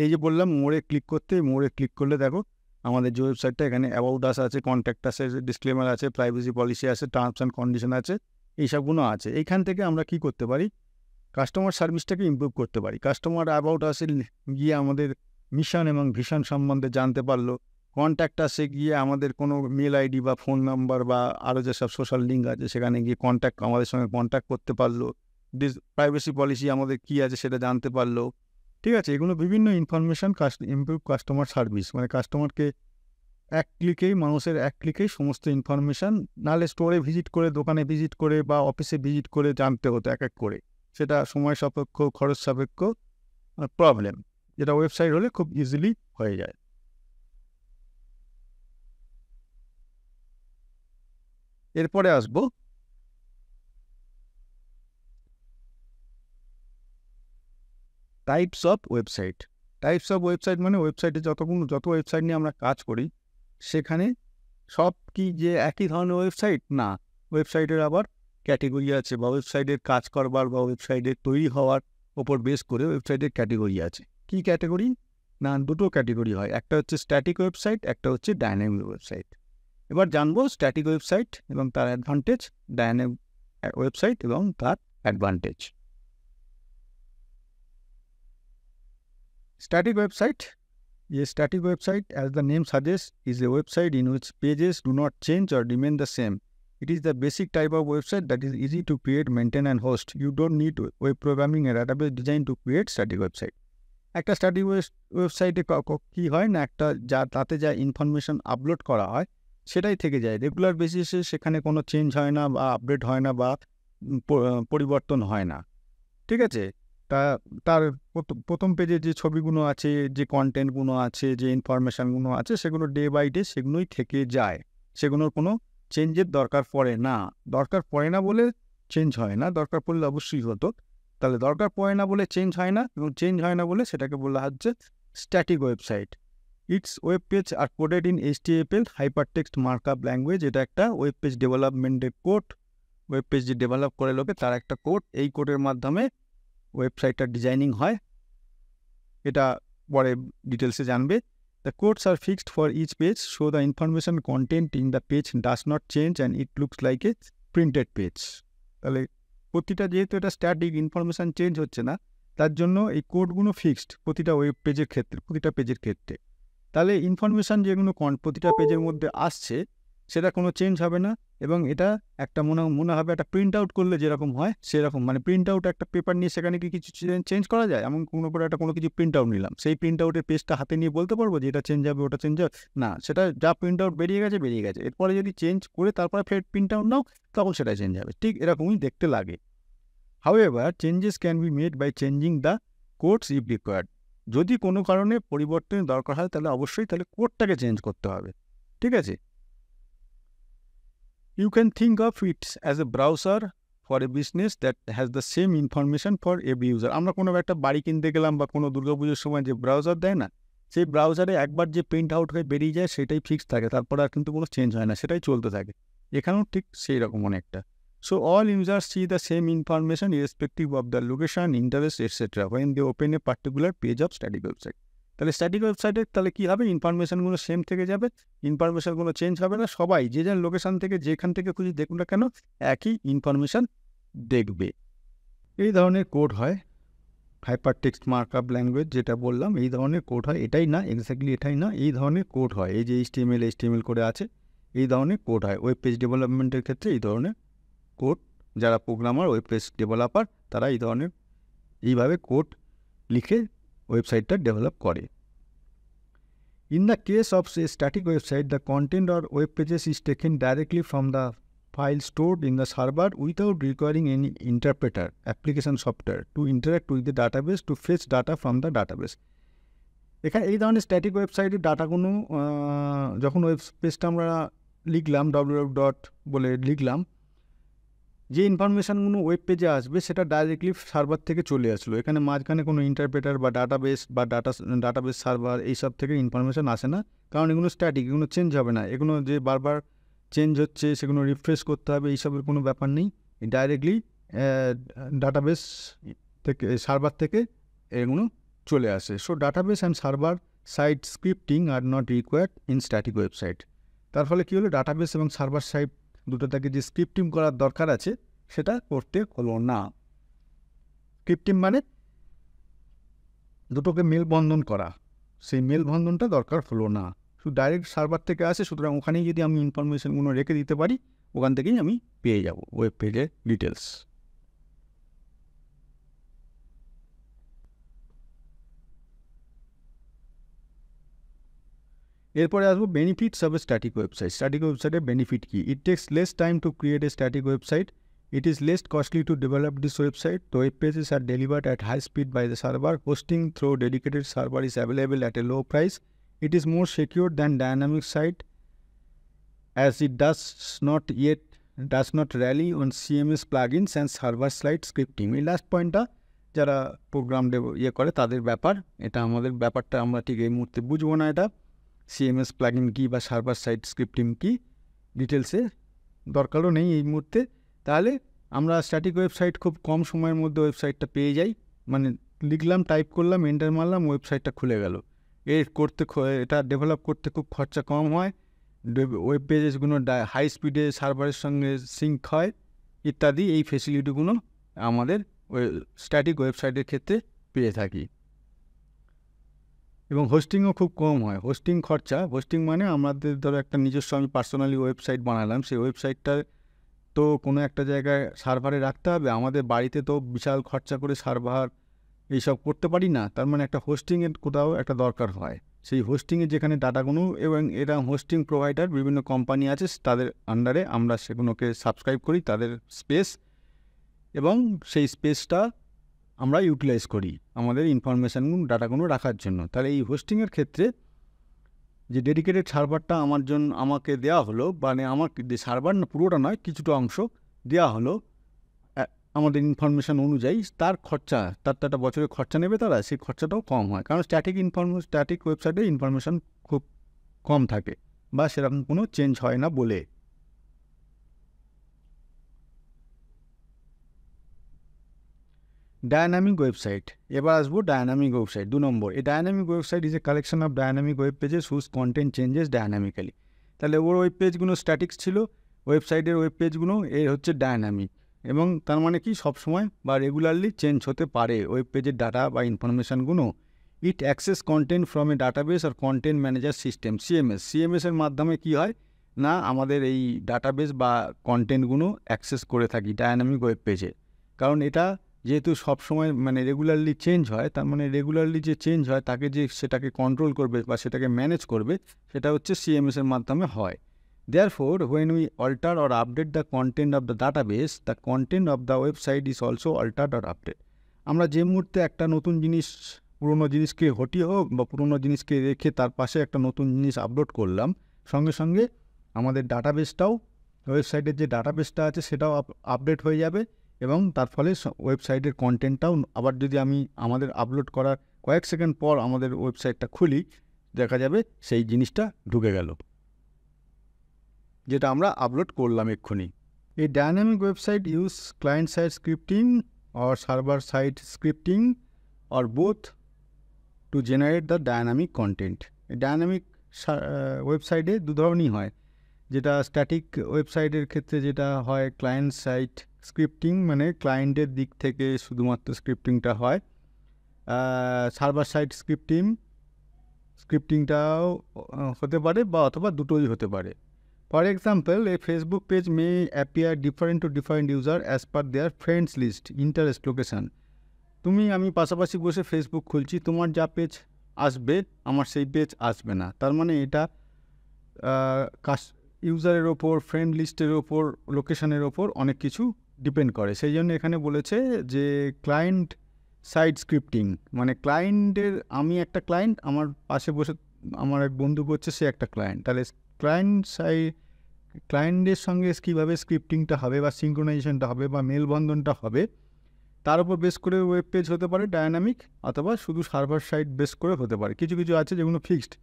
এই যে বললাম মোড়ে ক্লিক করতে মোড়ে ক্লিক করলে দেখো আমাদের যে ওয়েবসাইটটা এখানে অ্যাবাউট আস আছে কন্ট্যাক্টার্স আছে ডিসক্লেমার আছে প্রাইভেসি পলিসি আছে টার্মস অ্যান্ড কন্ডিশন আছে এইসবগুলো আছে এইখান থেকে আমরা কি করতে পারি কাস্টমার সার্ভিসটাকে ইম্প্রুভ করতে পারি কাস্টমার অ্যাবাউট আসে গিয়ে আমাদের মিশন এবং ভিশন সম্বন্ধে জানতে পারল কন্ট্যাক্ট আসে গিয়ে আমাদের কোনো মেল আইডি বা ফোন নাম্বার বা আরও যেসব সোশ্যাল লিঙ্ক আছে সেখানে গিয়ে কন্ট্যাক্ট আমাদের সঙ্গে কন্ট্যাক্ট করতে পারলো ডিস প্রাইভেসি পলিসি আমাদের কী আছে সেটা জানতে পারলো ঠিক আছে এগুলো বিভিন্ন information cast improve customer service মানে কাস্টমারকে এক ক্লিকেই মানুষের এক ক্লিকেই সমস্ত ইনফরমেশান নালে স্টোরে ভিজিট করে দোকানে ভিজিট করে বা অফিসে ভিজিট করে জানতে হতো এক এক করে সেটা সময় সাপেক্ষ খরচ সাপেক্ষ প্রবলেম যেটা ওয়েবসাইট হলে খুব ইজিলি হয়ে যায় এরপরে আসব types of website types of website মানে ওয়েবসাইটে যতগুলো যত ওয়েবসাইট নিয়ে আমরা কাজ করি সেখানে সব কি যে একই ধরনের ওয়েবসাইট না ওয়েবসাইটের আবার ক্যাটেগরি আছে বা ওয়েবসাইটের কাজ করবার বা ওয়েবসাইটের তৈরি হওয়ার ওপর বেস করে ওয়েবসাইটের ক্যাটেগরি আছে কি ক্যাটাগরি না দুটো ক্যাটাগরি হয় একটা হচ্ছে স্ট্যাটিক ওয়েবসাইট একটা হচ্ছে ডাইনামিক ওয়েবসাইট এবার জানবো স্ট্যাটিক ওয়েবসাইট এবং তার অ্যাডভান্টেজ ডায়নামিক ওয়েবসাইট এবং তার advantage static website a static website as the name suggest is a website in which pages do not change or remain the same it is the basic type of website that is easy to create maintain and host you ডোট need web programming and design to create static website একটা স্টাডি ওয়েবসাইটে কী হয় না একটা যা তাতে যা ইনফরমেশান আপলোড করা হয় সেটাই থেকে যায় রেগুলার বেসিসে সেখানে কোনো চেঞ্জ হয় না বা আপডেট হয় না বা পরিবর্তন হয় না ঠিক আছে তা তার প্রথম পেজে যে ছবিগুলো আছে যে কন্টেন্টগুলো আছে যে ইনফরমেশানগুলো আছে সেগুলো ডে বাই ডে সেগুলোই থেকে যায় সেগুলোর কোনো চেঞ্জের দরকার পড়ে না দরকার পড়ে না বলে চেঞ্জ হয় না দরকার পড়লে অবশ্যই হতো তাহলে দরকার পড়ে না বলে চেঞ্জ হয় না এবং চেঞ্জ হয় না বলে সেটাকে বলা হচ্ছে static website its web page are coded in HTML hyper text up language এটা একটা ওয়েব পেজ ডেভেলপমেন্টের কোড ওয়েব পেজ যে ডেভেলপ করে লোকে তার একটা কোড এই কোডের মাধ্যমে ওয়েবসাইটটা ডিজাইনিং হয় এটা পরে ডিটেলসে জানবে the codes are fixed for each page show the information content in the page does not change and it looks like a printed page তাহলে প্রতিটা যেহেতু এটা স্ট্যাটিক ইনফরমেশান চেঞ্জ হচ্ছে না তার জন্য এই কোডগুলো ফিক্সড প্রতিটা ওয়েব পেজের ক্ষেত্রে প্রতিটা পেজের ক্ষেত্রে তাহলে ইনফরমেশান যেগুলো প্রতিটা পেজের মধ্যে আসছে সেটা কোনো চেঞ্জ হবে না এবং এটা একটা মনে মনে হবে একটা প্রিন্ট আউট করলে যেরকম হয় সেরকম মানে প্রিন্ট আউট একটা পেপার নিয়ে সেখানে কি কিছু চেঞ্জ করা যায় এমন কোনো করে একটা কোনো কিছু প্রিন্ট আউট নিলাম সেই প্রিন্ট আউটের পেজটা হাতে নিয়ে বলতে পারবো যে এটা চেঞ্জ হবে ওটা চেঞ্জ হবে না সেটা যা প্রিন্ট আউট বেরিয়ে গেছে বেরিয়ে গেছে এরপরে যদি চেঞ্জ করে তারপরে ফের প্রিন্ট আউট নাও তখন সেটা চেঞ্জ হবে ঠিক এরকমই দেখতে লাগে however changes can be made by changing the codes if required যদি কোনো কারণে পরিবর্তনের দরকার হয় তাহলে অবশ্যই তাহলে কোডটাকে চেঞ্জ করতে হবে ঠিক আছে You can think of it as a browser for a business that has the same information for every user. আমরা কোনো একটা বাড়ি কিনতে গেলাম বা কোনো দুর্গাপুজোর সময় যে ব্রাউজার দেয় না সেই ব্রাউজারে একবার যে প্রিন্ট আউট হয়ে বেরিয়ে যায় সেটাই ফিক্স থাকে তারপর আর কিন্তু কোনো চেঞ্জ হয় না সেটাই চলতে থাকে এখানেও ঠিক সেই রকম অনেকটা so all users see the same information irrespective of the location interest etcetera when they open a particular page of static website তাহলে স্ট্যাটিক ওয়েবসাইটে তাহলে কী হবে ইনফরমেশানগুলো সেম থেকে যাবে ইনফরমেশানগুলো চেঞ্জ হবে না সবাই যে যার লোকেশান থেকে যেখান থেকে খুঁজে দেখুন না কেন একই ইনফরমেশান দেখবে এই ধরনের কোড হয় হাইপার টেক্সট আপ ল্যাঙ্গুয়েজ যেটা বললাম এই ধরনের কোড হয় এটাই না এক্স্যাক্টলি এটাই না এই ধরনের কোড হয় এই যে এইচটিএমএল এইচটিএমএল করে আছে এই ধরনের কোড হয় ওয়েব পেজ ডেভেলপমেন্টের ক্ষেত্রে এই ধরনের কোড যারা প্রোগ্রামার ওয়েব পেজ ডেভেলপার তারা এই ধরনের এইভাবে কোড লিখে ওয়েবসাইটটা ডেভেলপ করে In the case of say static website, the content or web pages is taken directly from the file stored in the server without requiring any interpreter application software to interact with the database to fetch data from the database. এখানে এই ধরনের স্ট্যাটিক ওয়েবসাইটের ডাটাগুলো যখন ওয়েব পেজটা আমরা লিখলাম ডব্লিউ ডট বলে লিখলাম যে ইনফরমেশানগুলো ওয়েব পেজে আসবে সেটা ডাইরেক্টলি সার্ভার থেকে চলে আসলো এখানে মাঝখানে কোনো ইন্টারপ্রেটার বা ডাটাবেস বা ডাটা ডাটাবেস সার্ভার এইসব থেকে ইনফরমেশান আসে না কারণ এগুলো স্ট্যাটিক এগুলো চেঞ্জ হবে না এগুলো যে বারবার চেঞ্জ হচ্ছে সেগুলো রিফ্রেশ করতে হবে এইসবের কোনো ব্যাপার নেই ডাইরেক্টলি ডাটাবেস থেকে সার্ভার থেকে এগুলো চলে আসে so database and server site scripting are not required in static website তার ফলে কী হলো ডাটাবেস এবং সার্ভার সাইট দুটোটাকে যে স্ক্রিপ্টিম করার দরকার আছে সেটা করতে হলো না স্ক্রিপ্টিম মানে দুটোকে মেলবন্ধন করা সেই মেলবন্ধনটা দরকার হলো না শুধু ডাইরেক্ট সার্ভার থেকে আসে সুতরাং ওখানেই যদি আমি ইনফরমেশানগুলো রেখে দিতে পারি ওখান থেকেই আমি পেয়ে যাব ওয়েব পেজের ডিটেলস এরপরে আসবো बेनिफिट স্ট্যাটিক ওয়েবসাইট স্ট্যাটিক ওয়েবসাইটে बेनिफिट কি it takes less time to create a static website it is least costly to develop this website তো HPS are delivered at high speed by the server hosting through dedicated server is available at a low price it is more secure than dynamic site as it does not yet does not rely on CMS plugins and server side scripting we last পয়েন্টা যারা প্রোগ্রাম ডেভেল এ করে তাদের ব্যাপার এটা আমাদের ব্যাপারটা আমরা ঠিক এই মুহূর্তে বুঝব না এটা সিএমএস প্লাগিন কী বা সার্ভার সাইট স্ক্রিপ্টিং কী ডিটেলসে দরকারও নেই এই মুহূর্তে তাহলে আমরা স্ট্যাটিক ওয়েবসাইট খুব কম সময়ের মধ্যে ওয়েবসাইটটা পেয়ে যাই মানে লিখলাম টাইপ করলাম এন্টার মারলাম ওয়েবসাইটটা খুলে গেল এর করতে এটা ডেভেলপ করতে খুব খরচা কম হয় ওয়েব পেজেসগুলো হাই স্পিডে সার্ভারের সঙ্গে সিঙ্ক হয় ইত্যাদি এই ফেসিলিটিগুলো আমাদের স্ট্যাটিক ওয়েবসাইটের ক্ষেত্রে পেয়ে থাকি এবং হোস্টিংও খুব কম হয় হোস্টিং খরচা হোস্টিং মানে আমাদের ধরো একটা নিজস্ব আমি পার্সোনালি ওয়েবসাইট বানালাম সেই ওয়েবসাইটটা তো কোনো একটা জায়গায় সার্ভারে রাখতে হবে আমাদের বাড়িতে তো বিশাল খরচা করে সার্ভার এইসব করতে পারি না তার মানে একটা হোস্টিংয়ের কোথাও একটা দরকার হয় সেই হোস্টিংয়ে যেখানে ডাটাগুলো এবং এরা হোস্টিং প্রোভাইডার বিভিন্ন কোম্পানি আছে তাদের আন্ডারে আমরা সেগুলোকে সাবস্ক্রাইব করি তাদের স্পেস এবং সেই স্পেসটা আমরা ইউটিলাইজ করি আমাদের ইনফরমেশানগুলো ডাটাগুলো রাখার জন্য তাহলে এই হোস্টিংয়ের ক্ষেত্রে যে ডেডিকেটেড সার্ভারটা আমার জন্য আমাকে দেওয়া হলো মানে আমার যে সার্ভার না পুরোটা নয় কিছুটা অংশ দেওয়া হলো আমাদের ইনফরমেশান অনুযায়ী তার খরচা তার তো একটা বছরের খরচা নেবে তারা সেই খরচাটাও কম হয় কারণ স্ট্যাটিক ইনফরমে স্ট্যাটিক ওয়েবসাইটে ইনফরমেশান খুব কম থাকে বা সেরকম কোনো চেঞ্জ হয় না বলে ডায়নামিক ওয়েবসাইট এবার আসবো ডায়নামিক ওয়েবসাইট দু নম্বর এই dynamic website is a collection of dynamic web pages whose content changes dynamically তাহলে ওর ওয়েব পেজগুলো স্ট্যাটিক্স ছিল ওয়েবসাইটের ওয়েব পেজগুলো এর হচ্ছে ডায়নামিক এবং তার মানে কি সবসময় বা রেগুলারলি চেঞ্জ হতে পারে ওয়েব পেজের ডাটা বা ইনফরমেশানগুলো it access content from a database or content manager system CMS সিএমএসের মাধ্যমে কি হয় না আমাদের এই ডাটাবেস বা কন্টেন্টগুলো অ্যাক্সেস করে থাকি ডায়নামিক ওয়েব পেজে কারণ এটা যেহেতু সবসময় মানে রেগুলারলি চেঞ্জ হয় তার মানে রেগুলারলি যে চেঞ্জ হয় তাকে যে সেটাকে কন্ট্রোল করবে বা সেটাকে ম্যানেজ করবে সেটা হচ্ছে সিএমএসের মাধ্যমে হয় therefore when we alter or update the content of the database the content of the website is also altered or update আমরা যে মুহূর্তে একটা নতুন জিনিস পুরনো জিনিসকে হটিয়ে হোক বা পুরনো জিনিসকে রেখে তার পাশে একটা নতুন জিনিস আপলোড করলাম সঙ্গে সঙ্গে আমাদের ডাটাবেসটাও ওয়েবসাইটের যে ডাটাবেসটা আছে সেটাও আপডেট হয়ে যাবে এবং তার ফলে ওয়েবসাইটের কন্টেন্টটাও আবার যদি আমি আমাদের আপলোড করার কয়েক সেকেন্ড পর আমাদের ওয়েবসাইটটা খুলি দেখা যাবে সেই জিনিসটা ঢুকে গেল যেটা আমরা আপলোড করলাম এক্ষুনি এই dynamic website use client side scripting server server scripting or both to generate the dynamic content এই ডায়নামিক ওয়েবসাইটে দু ধরনই হয় যেটা স্ট্যাটিক ওয়েবসাইটের ক্ষেত্রে যেটা হয় ক্লায়েন্ট সাইট স্ক্রিপ্টিং মানে ক্লায়েন্টের দিক থেকে শুধুমাত্র স্ক্রিপ্টিংটা হয় সার্ভার সাইড স্ক্রিপ্টিং স্ক্রিপ্টিংটাও হতে পারে বা অথবা দুটোই হতে পারে for example a Facebook page may appear different to different user as per their friends list interest location তুমি আমি পাশাপাশি বসে ফেসবুক খুলছি তোমার যা পেজ আসবে আমার সেই পেজ আসবে না তার মানে এটা কাস ইউজারের ওপর ফ্রেন্ড লিস্টের ওপর লোকেশানের ওপর অনেক কিছু ডিপেন্ড করে সেই জন্য এখানে বলেছে যে ক্লায়েন্ট সাইড স্ক্রিপ্টিং মানে ক্লায়েন্টের আমি একটা ক্লায়েন্ট আমার পাশে বসে আমার এক বন্ধু করছে সে একটা ক্লায়েন্ট তাহলে ক্লায়েন্ট সাই ক্লায়েন্টের সঙ্গে কীভাবে স্ক্রিপ্টিংটা হবে বা সিঙ্ক্রোনাইজেশনটা হবে বা মেলবন্ধনটা হবে তার উপর বেস করে ওয়েব পেজ হতে পারে ডায়নামিক অথবা শুধু সার্ভার সাইড বেস করে হতে পারে কিছু কিছু আছে যেগুলো ফিক্সড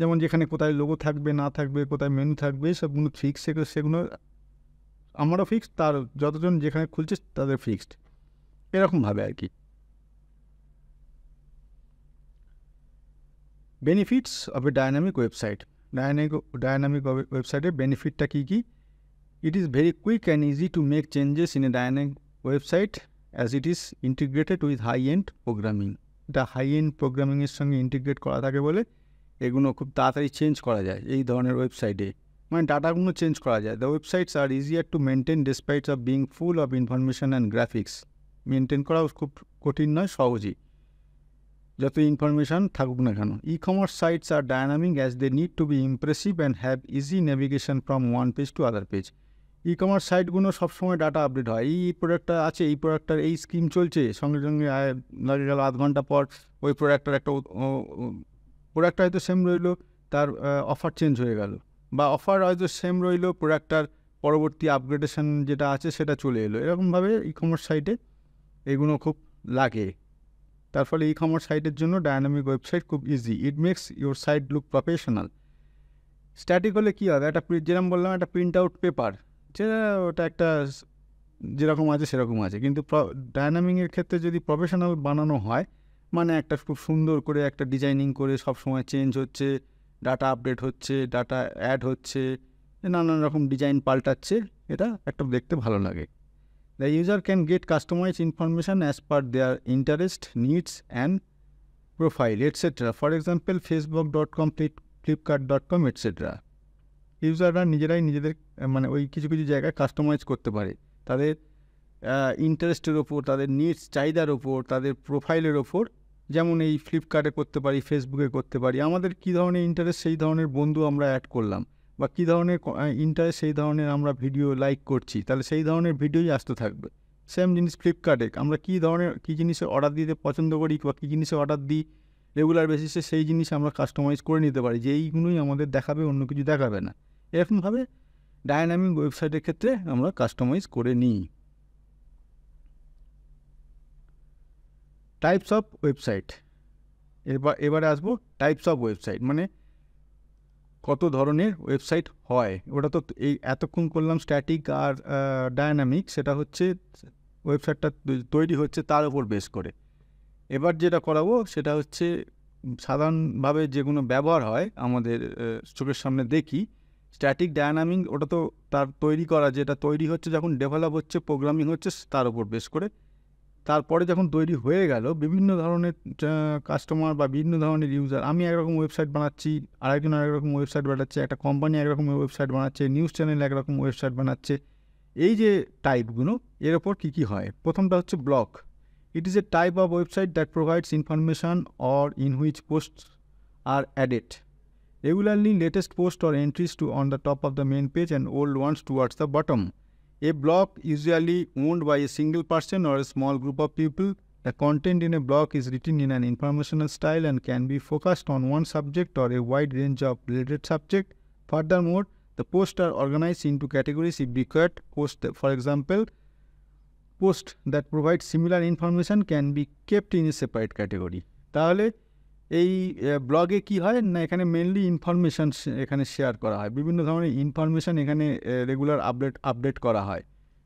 যেমন যেখানে কোথায় লোগো থাকবে না থাকবে কোথায় মেনু থাকবে সবগুলো ফিক্স সেগুলো আমারও ফিক্সড তার যতজন যেখানে খুলছে তাদের ফিক্সড এরকমভাবে আর কি benefits of a dynamic website dynamic dynamic ওয়েবসাইটের বেনিফিটটা কী কী it is very quick and easy to make changes in a dynamic website as it is integrated with high end programming এটা হাই এন্ড প্রোগ্রামিংয়ের সঙ্গে ইন্টিগ্রেট করা থাকে বলে এগুলো খুব তাড়াতাড়ি চেঞ্জ করা যায় এই ধরনের ওয়েবসাইটে মানে ডাটাগুলো চেঞ্জ করা যায় the websites are easier to maintain despites of being full of information and graphics maintain করাও খুব কঠিন নয় সহজেই যত ইনফরমেশান থাকুক না কেন e commerce sites are dynamic as they need to be impressive and have easy navigation from one page to other page e commerce সাইটগুলো সবসময় ডাটা আপডেট হয় এই প্রোডাক্টটা আছে এই প্রোডাক্টটার এই স্কিম চলছে সঙ্গে সঙ্গে লাগে গেল আধ ঘন্টা পর ওই প্রোডাক্টটার একটা প্রোডাক্টটা হয়তো সেম রইলো তার অফার চেঞ্জ হয়ে গেল বা অফার হয়তো সেম রইলো প্রোডাক্টটার পরবর্তী আপগ্রেডেশন যেটা আছে সেটা চলে এলো এরকমভাবে ই কমার্স সাইটে এগুলো খুব লাগে তার ফলে ই কমার্স সাইটের জন্য ডায়নামিক ওয়েবসাইট খুব easy it makes your site look professional static হলে কী হবে একটা যেরকম বললাম একটা প্রিন্ট আউট পেপার যেটা ওটা একটা যেরকম আছে সেরকম আছে কিন্তু ডায়নামিংয়ের ক্ষেত্রে যদি প্রফেশনাল বানানো হয় মানে একটা খুব সুন্দর করে একটা ডিজাইনিং করে সব সময় চেঞ্জ হচ্ছে ডাটা আপডেট হচ্ছে ডাটা অ্যাড হচ্ছে নানান রকম ডিজাইন পাল্টাচ্ছে এটা একটা দেখতে ভালো লাগে the user can get customise information as per their interest needs and profile etcetera for example Facebook dot com Flipkart dot com etcetera ইউজাররা নিজেরাই নিজেদের মানে ওই কিছু কিছু জায়গায় কাস্টমাইজ করতে পারে তাদের ইন্টারেস্টের ওপর তাদের নিডস চাহিদার ওপর তাদের প্রোফাইলের ওপর যেমন এই ফ্লিপকার্টে করতে পারি ফেসবুকে করতে পারি আমাদের কী ধরনের ইন্টারেস্ট সেই ধরনের বন্ধু আমরা অ্যাড করলাম বা কী ধরনের ইন্টারেস্ট সেই ধরনের আমরা ভিডিও লাইক করছি তাহলে সেই ধরনের ভিডিওই আসতে থাকবে সেম জিনিস ফ্লিপকার্টে আমরা কী ধরনের কী জিনিসে অর্ডার দিতে পছন্দ করি বা কী জিনিসে অর্ডার দিই রেগুলার বেসিসে সেই জিনিস আমরা কাস্টমাইজ করে নিতে পারি যে এইগুলোই আমাদের দেখাবে অন্য কিছু দেখাবে না এরকমভাবে ডায়নামিক ওয়েবসাইটের ক্ষেত্রে আমরা কাস্টমাইজ করে নিই টাইপস অফ ওয়েবসাইট এবার এবারে আসবো টাইপস অফ ওয়েবসাইট মানে কত ধরনের ওয়েবসাইট হয় ওটা তো এই এতক্ষণ করলাম স্ট্যাটিক আর ডায়নামিক সেটা হচ্ছে ওয়েবসাইটটা তৈরি হচ্ছে তার উপর বেস করে এবার যেটা করাবো সেটা হচ্ছে সাধারণভাবে যে কোনো ব্যবহার হয় আমাদের চোখের সামনে দেখি স্ট্যাটিক ডায়নামিক ওটা তো তার তৈরি করা যেটা তৈরি হচ্ছে যখন ডেভেলপ হচ্ছে প্রোগ্রামিং হচ্ছে তার উপর বেস করে তারপরে যখন তৈরি হয়ে গেল বিভিন্ন ধরনের কাস্টমার বা বিভিন্ন ধরনের ইউজার আমি একরকম ওয়েবসাইট বানাচ্ছি আরেকজন একরকম ওয়েবসাইট বানাচ্ছে একটা কোম্পানি একরকম ওয়েবসাইট বানাচ্ছে নিউজ চ্যানেল একরকম ওয়েবসাইট বানাচ্ছে এই যে টাইপগুলো এর ওপর কী কী হয় প্রথমটা হচ্ছে blog it is a type of website that provides information or in which post are added regularly latest post or entries to on the top of the main page and old ones towards the bottom A block usually owned by a single person or a small group of people. The content in a block is written in an informational style and can be focused on one subject or a wide range of related subjects. Furthermore, the posts are organized into categories if required. Post, for example, posts that provide similar information can be kept in a separate category. তাহলে এই ব্লগে কি হয় না এখানে মেনলি ইনফরমেশান এখানে শেয়ার করা হয় বিভিন্ন ধরনের ইনফরমেশান এখানে রেগুলার আপডেট আপডেট করা হয়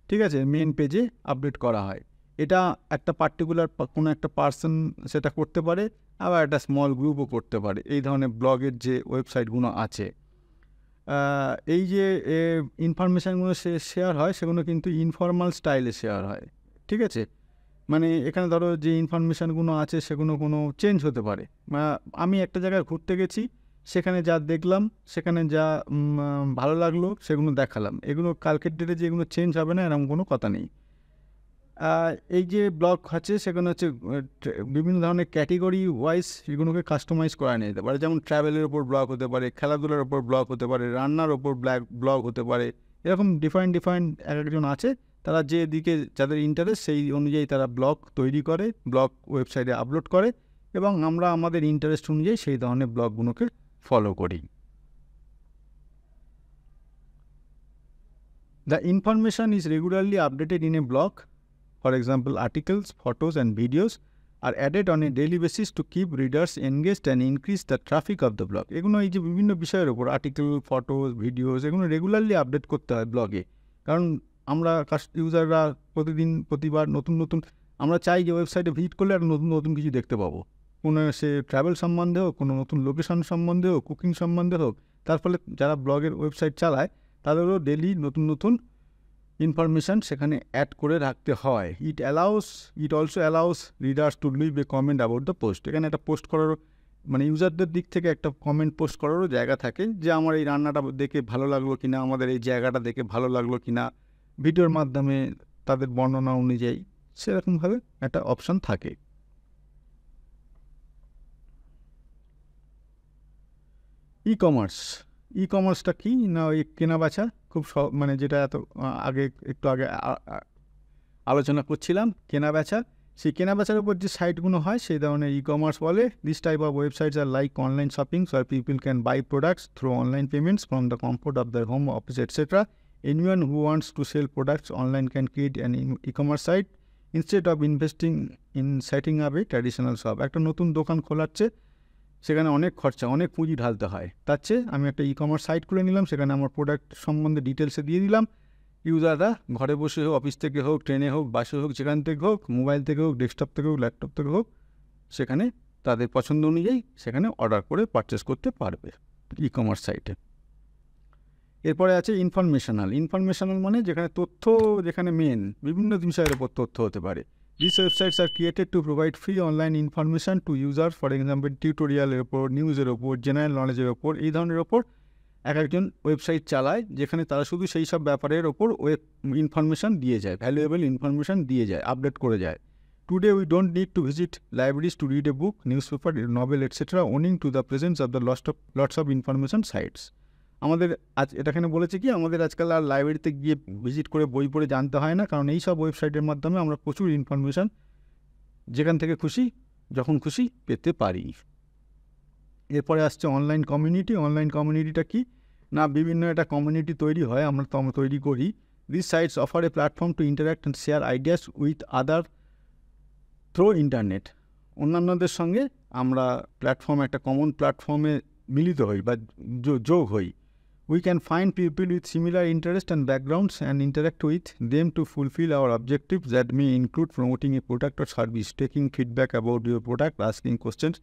ঠিক আছে মেন পেজে আপডেট করা হয় এটা একটা পার্টিকুলার কোনো একটা পার্সন সেটা করতে পারে আবার একটা স্মল গ্রুপও করতে পারে এই ধরনের ব্লগের যে ওয়েবসাইটগুলো আছে এই যে ইনফরমেশানগুলো শেয়ার হয় সেগুলো কিন্তু ইনফর্মাল স্টাইলে শেয়ার হয় ঠিক আছে মানে এখানে ধরো যে ইনফরমেশানগুলো আছে সেগুলো কোনো চেঞ্জ হতে পারে বা আমি একটা জায়গায় ঘুরতে গেছি সেখানে যা দেখলাম সেখানে যা ভালো লাগলো সেগুলো দেখালাম এগুলো কালকের ডেটে যে এগুলো চেঞ্জ হবে না এরকম কোনো কথা নেই এই যে ব্লগ আছে সেখানে হচ্ছে বিভিন্ন ধরনের ক্যাটেগরি ওয়াইজ এগুলোকে কাস্টমাইজ করা নিয়ে যেতে পারে যেমন ট্রাভেলের ওপর ব্লগ হতে পারে খেলাধুলার ওপর ব্লগ হতে পারে রান্নার ওপর ব্ল্যাক ব্লগ হতে পারে এরকম ডিফারেন্ট ডিফারেন্ট এক একজন আছে তারা যে দিকে যাদের ইন্টারেস্ট সেই অনুযায়ী তারা ব্লগ তৈরি করে ব্লগ ওয়েবসাইটে আপলোড করে এবং আমরা আমাদের ইন্টারেস্ট অনুযায়ী সেই ধরনের ব্লগগুলোকে ফলো করি the information is regularly updated in a blog for example articles photos and videos are added on a daily basis to keep readers engaged and increase the traffic of the blog এগুলো এই যে বিভিন্ন বিষয়ের ওপর আর্টিকেল ফটোস ভিডিওস এগুলো রেগুলারলি আপডেট করতে হয় ব্লগে কারণ আমরা কাস্ট ইউজাররা প্রতিদিন প্রতিবার নতুন নতুন আমরা চাই যে ওয়েবসাইটে ভিজিট করলে আর নতুন নতুন কিছু দেখতে পাবো কোনো সে ট্রাভেল সম্বন্ধে হোক কোনো নতুন লোকেশন সম্বন্ধে হোক কুকিং সম্বন্ধে হোক তার ফলে যারা ব্লগের ওয়েবসাইট চালায় তাদেরও ডেলি নতুন নতুন ইনফরমেশান সেখানে অ্যাড করে রাখতে হয় it allows it also allows readers to leave a comment about the post এখানে একটা পোস্ট করারও মানে ইউজারদের দিক থেকে একটা কমেন্ট পোস্ট করারও জায়গা থাকে যে আমার এই রান্নাটা দেখে ভালো লাগলো কিনা আমাদের এই জায়গাটা দেখে ভালো লাগলো কিনা ভিডিওর মাধ্যমে তাদের বর্ণনা অনুযায়ী সেরকমভাবে একটা অপশান থাকে ই কমার্স ই কমার্সটা কি না ওই কেনা বাছা খুব মানে যেটা এত আগে একটু আগে আলোচনা করছিলাম কেনা বেচা সেই কেনা বেচার উপর যে সাইটগুলো হয় সেই ধরনের ই কমার্স বলে this type of websites are like online shopping are people can buy products through online payments from the comfort of the home office etcetera Anyone who wants to sell products online can create an e-, e-commerce site instead of investing in setting up a traditional shop. একটা নতুন দোকান খোলাচ্ছে সেখানে অনেক খরচা অনেক পুঁজি ঢালতে হয় তার চেয়ে আমি একটা ই কমার্স সাইট খুলে নিলাম সেখানে আমার প্রোডাক্ট সম্বন্ধে ডিটেলসে দিয়ে দিলাম ইউজাররা ঘরে বসে হোক অফিস থেকে হোক ট্রেনে হোক বাসে হোক যেখান থেকে হোক মোবাইল থেকে হোক ডেস্কটপ থেকে হোক ল্যাপটপ থেকে হোক সেখানে তাদের পছন্দ অনুযায়ী সেখানে অর্ডার করে পারচেস করতে পারবে ই কমার্স সাইটে এরপরে আছে ইনফরমেশনাল ইনফরমেশনাল মানে যেখানে তথ্য যেখানে মেন বিভিন্ন বিষয়ের ওপর তথ্য হতে পারে this websites are created to provide free online information to user for example টিউটোরিয়ালের ওপর নিউজের ওপর জেনারেল নলেজের ওপর এই ধরনের ওপর এক একজন ওয়েবসাইট চালায় যেখানে তারা শুধু সেই সব ব্যাপারের ওপর ওয়েব ইনফরমেশান দিয়ে যায় ভ্যালুয়েবল ইনফরমেশান দিয়ে যায় আপডেট করে যায় today we don't need to visit libraries to read a book news paper novel etcetera owing to the presence of the lost of lots of information sites আমাদের আজ এটাখানে বলেছে কি আমাদের আজকাল আর লাইব্রেরিতে গিয়ে ভিজিট করে বই পড়ে জানতে হয় না কারণ এই সব ওয়েবসাইটের মাধ্যমে আমরা প্রচুর ইনফরমেশান যেখান থেকে খুশি যখন খুশি পেতে পারি এরপরে আসছে অনলাইন কমিউনিটি অনলাইন কমিউনিটিটা কি না বিভিন্ন একটা কমিউনিটি তৈরি হয় আমরা তো আমরা তৈরি করি this sites offer a platform to interact and share ideas with other through internet অন্যান্যদের সঙ্গে আমরা প্ল্যাটফর্ম একটা কমন প্ল্যাটফর্মে মিলিত হই বা যোগ হই We can find people with similar interests and backgrounds and interact with them to fulfill our objectives that may include promoting a product or service, taking feedback about your product, asking questions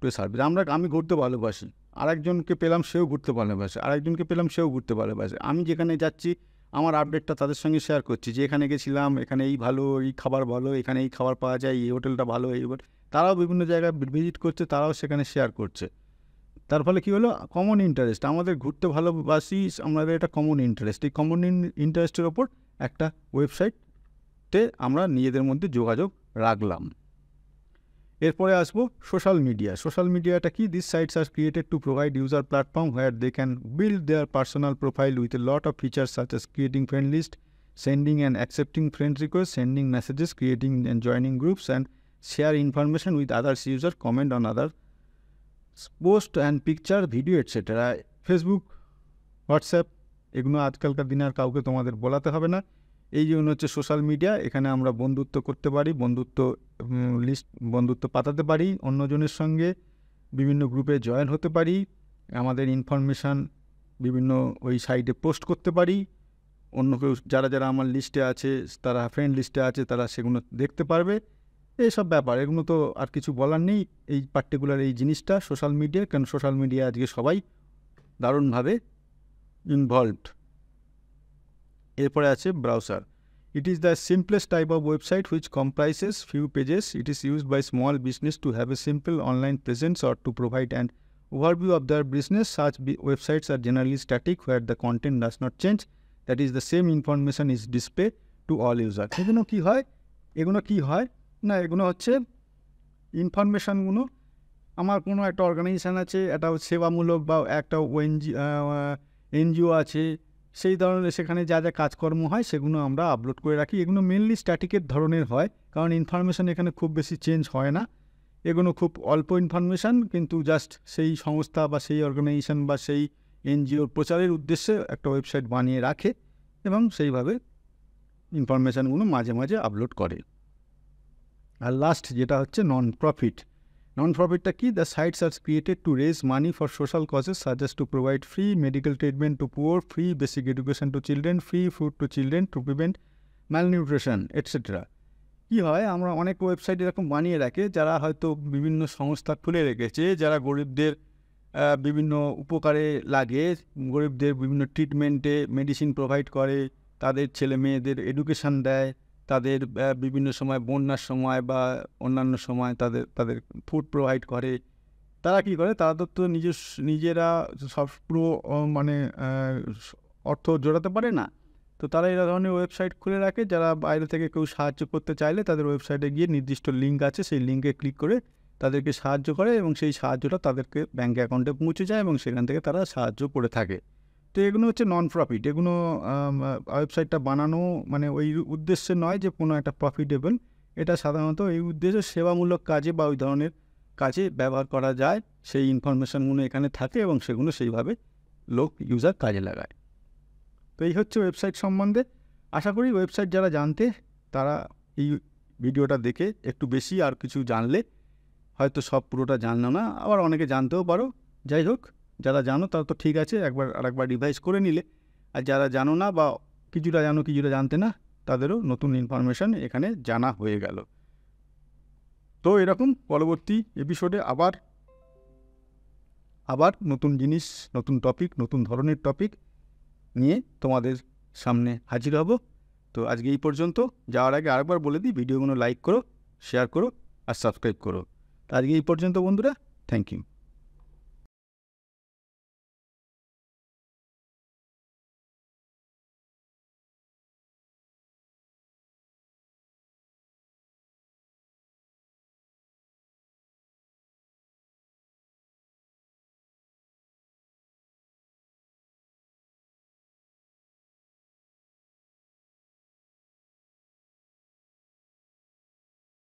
to a service. আমরা আমি ঘুরতে ভালোবাসি আরেকজনকে পেলাম সেও ঘুরতে ভালোবাসে আরেকজনকে পেলাম সেও ঘুরতে ভালোবাসে আমি যেখানে যাচ্ছি আমার আপডেটটা তাদের সঙ্গে শেয়ার করছি যে এখানে গেছিলাম এখানে এই ভালো এই খাবার ভালো এখানে এই খাবার পাওয়া যায় এই হোটেলটা ভালো এই তারাও বিভিন্ন জায়গায় ভিজিট করছে তারাও সেখানে শেয়ার করছে তার ফলে কী হলো কমন ইন্টারেস্ট আমাদের ঘুরতে ভালোবাসি আমাদের এটা কমন ইন্টারেস্ট এই কমন ইন্টারেস্টের ওপর একটা ওয়েবসাইটে আমরা নিজেদের মধ্যে যোগাযোগ রাখলাম এরপরে আসবো সোশ্যাল মিডিয়া সোশ্যাল মিডিয়াটা কি this sites are created to provide user platform where they can build their personal profile with a lot of features such as creating friend list sending and accepting friend request sending messages creating and joining groups and share information with others user comment on others post and picture video etcetera Facebook WhatsApp এগুলো আজকালকার দিনে আর কাউকে তোমাদের বলাতে হবে না এই জন্য হচ্ছে সোশ্যাল মিডিয়া এখানে আমরা বন্ধুত্ব করতে পারি বন্ধুত্ব লিস্ট বন্ধুত্ব পাতাতে পারি অন্যজনের সঙ্গে বিভিন্ন গ্রুপে জয়েন হতে পারি আমাদের ইনফরমেশান বিভিন্ন ওই সাইটে পোস্ট করতে পারি অন্য কেউ যারা যারা আমার লিস্টে আছে তারা ফ্রেন্ড লিস্টে আছে তারা সেগুলো দেখতে পারবে এইসব ব্যাপার এগুলো তো আর কিছু বলার নেই এই পার্টিকুলার এই জিনিসটা সোশ্যাল মিডিয়া কেন সোশ্যাল মিডিয়া আজকে সবাই দারুণভাবে ইনভলভড এরপরে আছে browser it is the simplest type of website which comprises few pages it is use by small business to have a simple online presence or to provide and overview of their business search websites are generally static where the content does not change that is the same information is display to all user এগুলো কী হয় এগুলো কী হয় না এগুলো হচ্ছে ইনফরমেশানগুলো আমার কোনো একটা অর্গানাইজেশান আছে একটা সেবামূলক বা একটা ওএনজি এনজিও আছে সেই ধরনের সেখানে যা যা কাজকর্ম হয় সেগুলো আমরা আপলোড করে রাখি এগুলো মেনলি স্ট্যাটিকের ধরনের হয় কারণ ইনফরমেশান এখানে খুব বেশি চেঞ্জ হয় না এগুলো খুব অল্প ইনফরমেশান কিন্তু জাস্ট সেই সংস্থা বা সেই অর্গানাইজেশান বা সেই এনজিওর প্রচারের উদ্দেশ্যে একটা ওয়েবসাইট বানিয়ে রাখে এবং সেইভাবে ইনফরমেশানগুলো মাঝে মাঝে আপলোড করে আর লাস্ট যেটা হচ্ছে নন প্রফিট নন প্রফিটটা কি the sites are created to raise money for social causes such as to provide free medical treatment to poor free basic education to children free food to children to prevent malnutrition etcetera কী হয় আমরা অনেক ওয়েবসাইট এরকম বানিয়ে রাখে যারা হয়তো বিভিন্ন সংস্থা খুলে রেখেছে যারা গরিবদের বিভিন্ন উপকারে লাগে গরিবদের বিভিন্ন ট্রিটমেন্টে মেডিসিন প্রোভাইড করে তাদের ছেলে মেয়েদের এডুকেশান দেয় তাদের বিভিন্ন সময় বন্যার সময় বা অন্যান্য সময় তাদের তাদের ফুড প্রোভাইড করে তারা কি করে তারা তো নিজের নিজেরা সব পুরো মানে অর্থ জোড়াতে পারে না তো তারা এরা ধরনের ওয়েবসাইট খুলে রাখে যারা বাইরে থেকে কেউ সাহায্য করতে চাইলে তাদের ওয়েবসাইটে গিয়ে নির্দিষ্ট লিঙ্ক আছে সেই লিঙ্কে ক্লিক করে তাদেরকে সাহায্য করে এবং সেই সাহায্যটা তাদেরকে ব্যাঙ্ক অ্যাকাউন্টে পৌঁছে যায় এবং সেখান থেকে তারা সাহায্য করে থাকে তো এগুলো হচ্ছে নন প্রফিট এগুলো ওয়েবসাইটটা বানানো মানে ওই উদ্দেশ্যে নয় যে কোনো একটা প্রফিটেবল এটা সাধারণত এই উদ্দেশ্যে সেবামূলক কাজে বা ওই ধরনের কাজে ব্যবহার করা যায় সেই ইনফরমেশানগুলো এখানে থাকে এবং সেগুলো সেইভাবে লোক ইউজার কাজে লাগায় তো এই হচ্ছে ওয়েবসাইট সম্বন্ধে আশা করি ওয়েবসাইট যারা জানতে তারা এই ভিডিওটা দেখে একটু বেশি আর কিছু জানলে হয়তো সব পুরোটা জানলো না আবার অনেকে জানতেও পারো যাই হোক যারা জানো তারা তো ঠিক আছে একবার আরেকবার রিভাইজ করে নিলে আর যারা জানো না বা কিছুটা জানো কিছুটা জানতে না তাদেরও নতুন ইনফরমেশান এখানে জানা হয়ে গেল তো এরকম পরবর্তী এপিসোডে আবার আবার নতুন জিনিস নতুন টপিক নতুন ধরনের টপিক নিয়ে তোমাদের সামনে হাজির হব তো আজকে এই পর্যন্ত যাওয়ার আগে আরেকবার বলে দিই ভিডিওগুলো লাইক করো শেয়ার করো আর সাবস্ক্রাইব করো আজকে এই পর্যন্ত বন্ধুরা থ্যাংক ইউ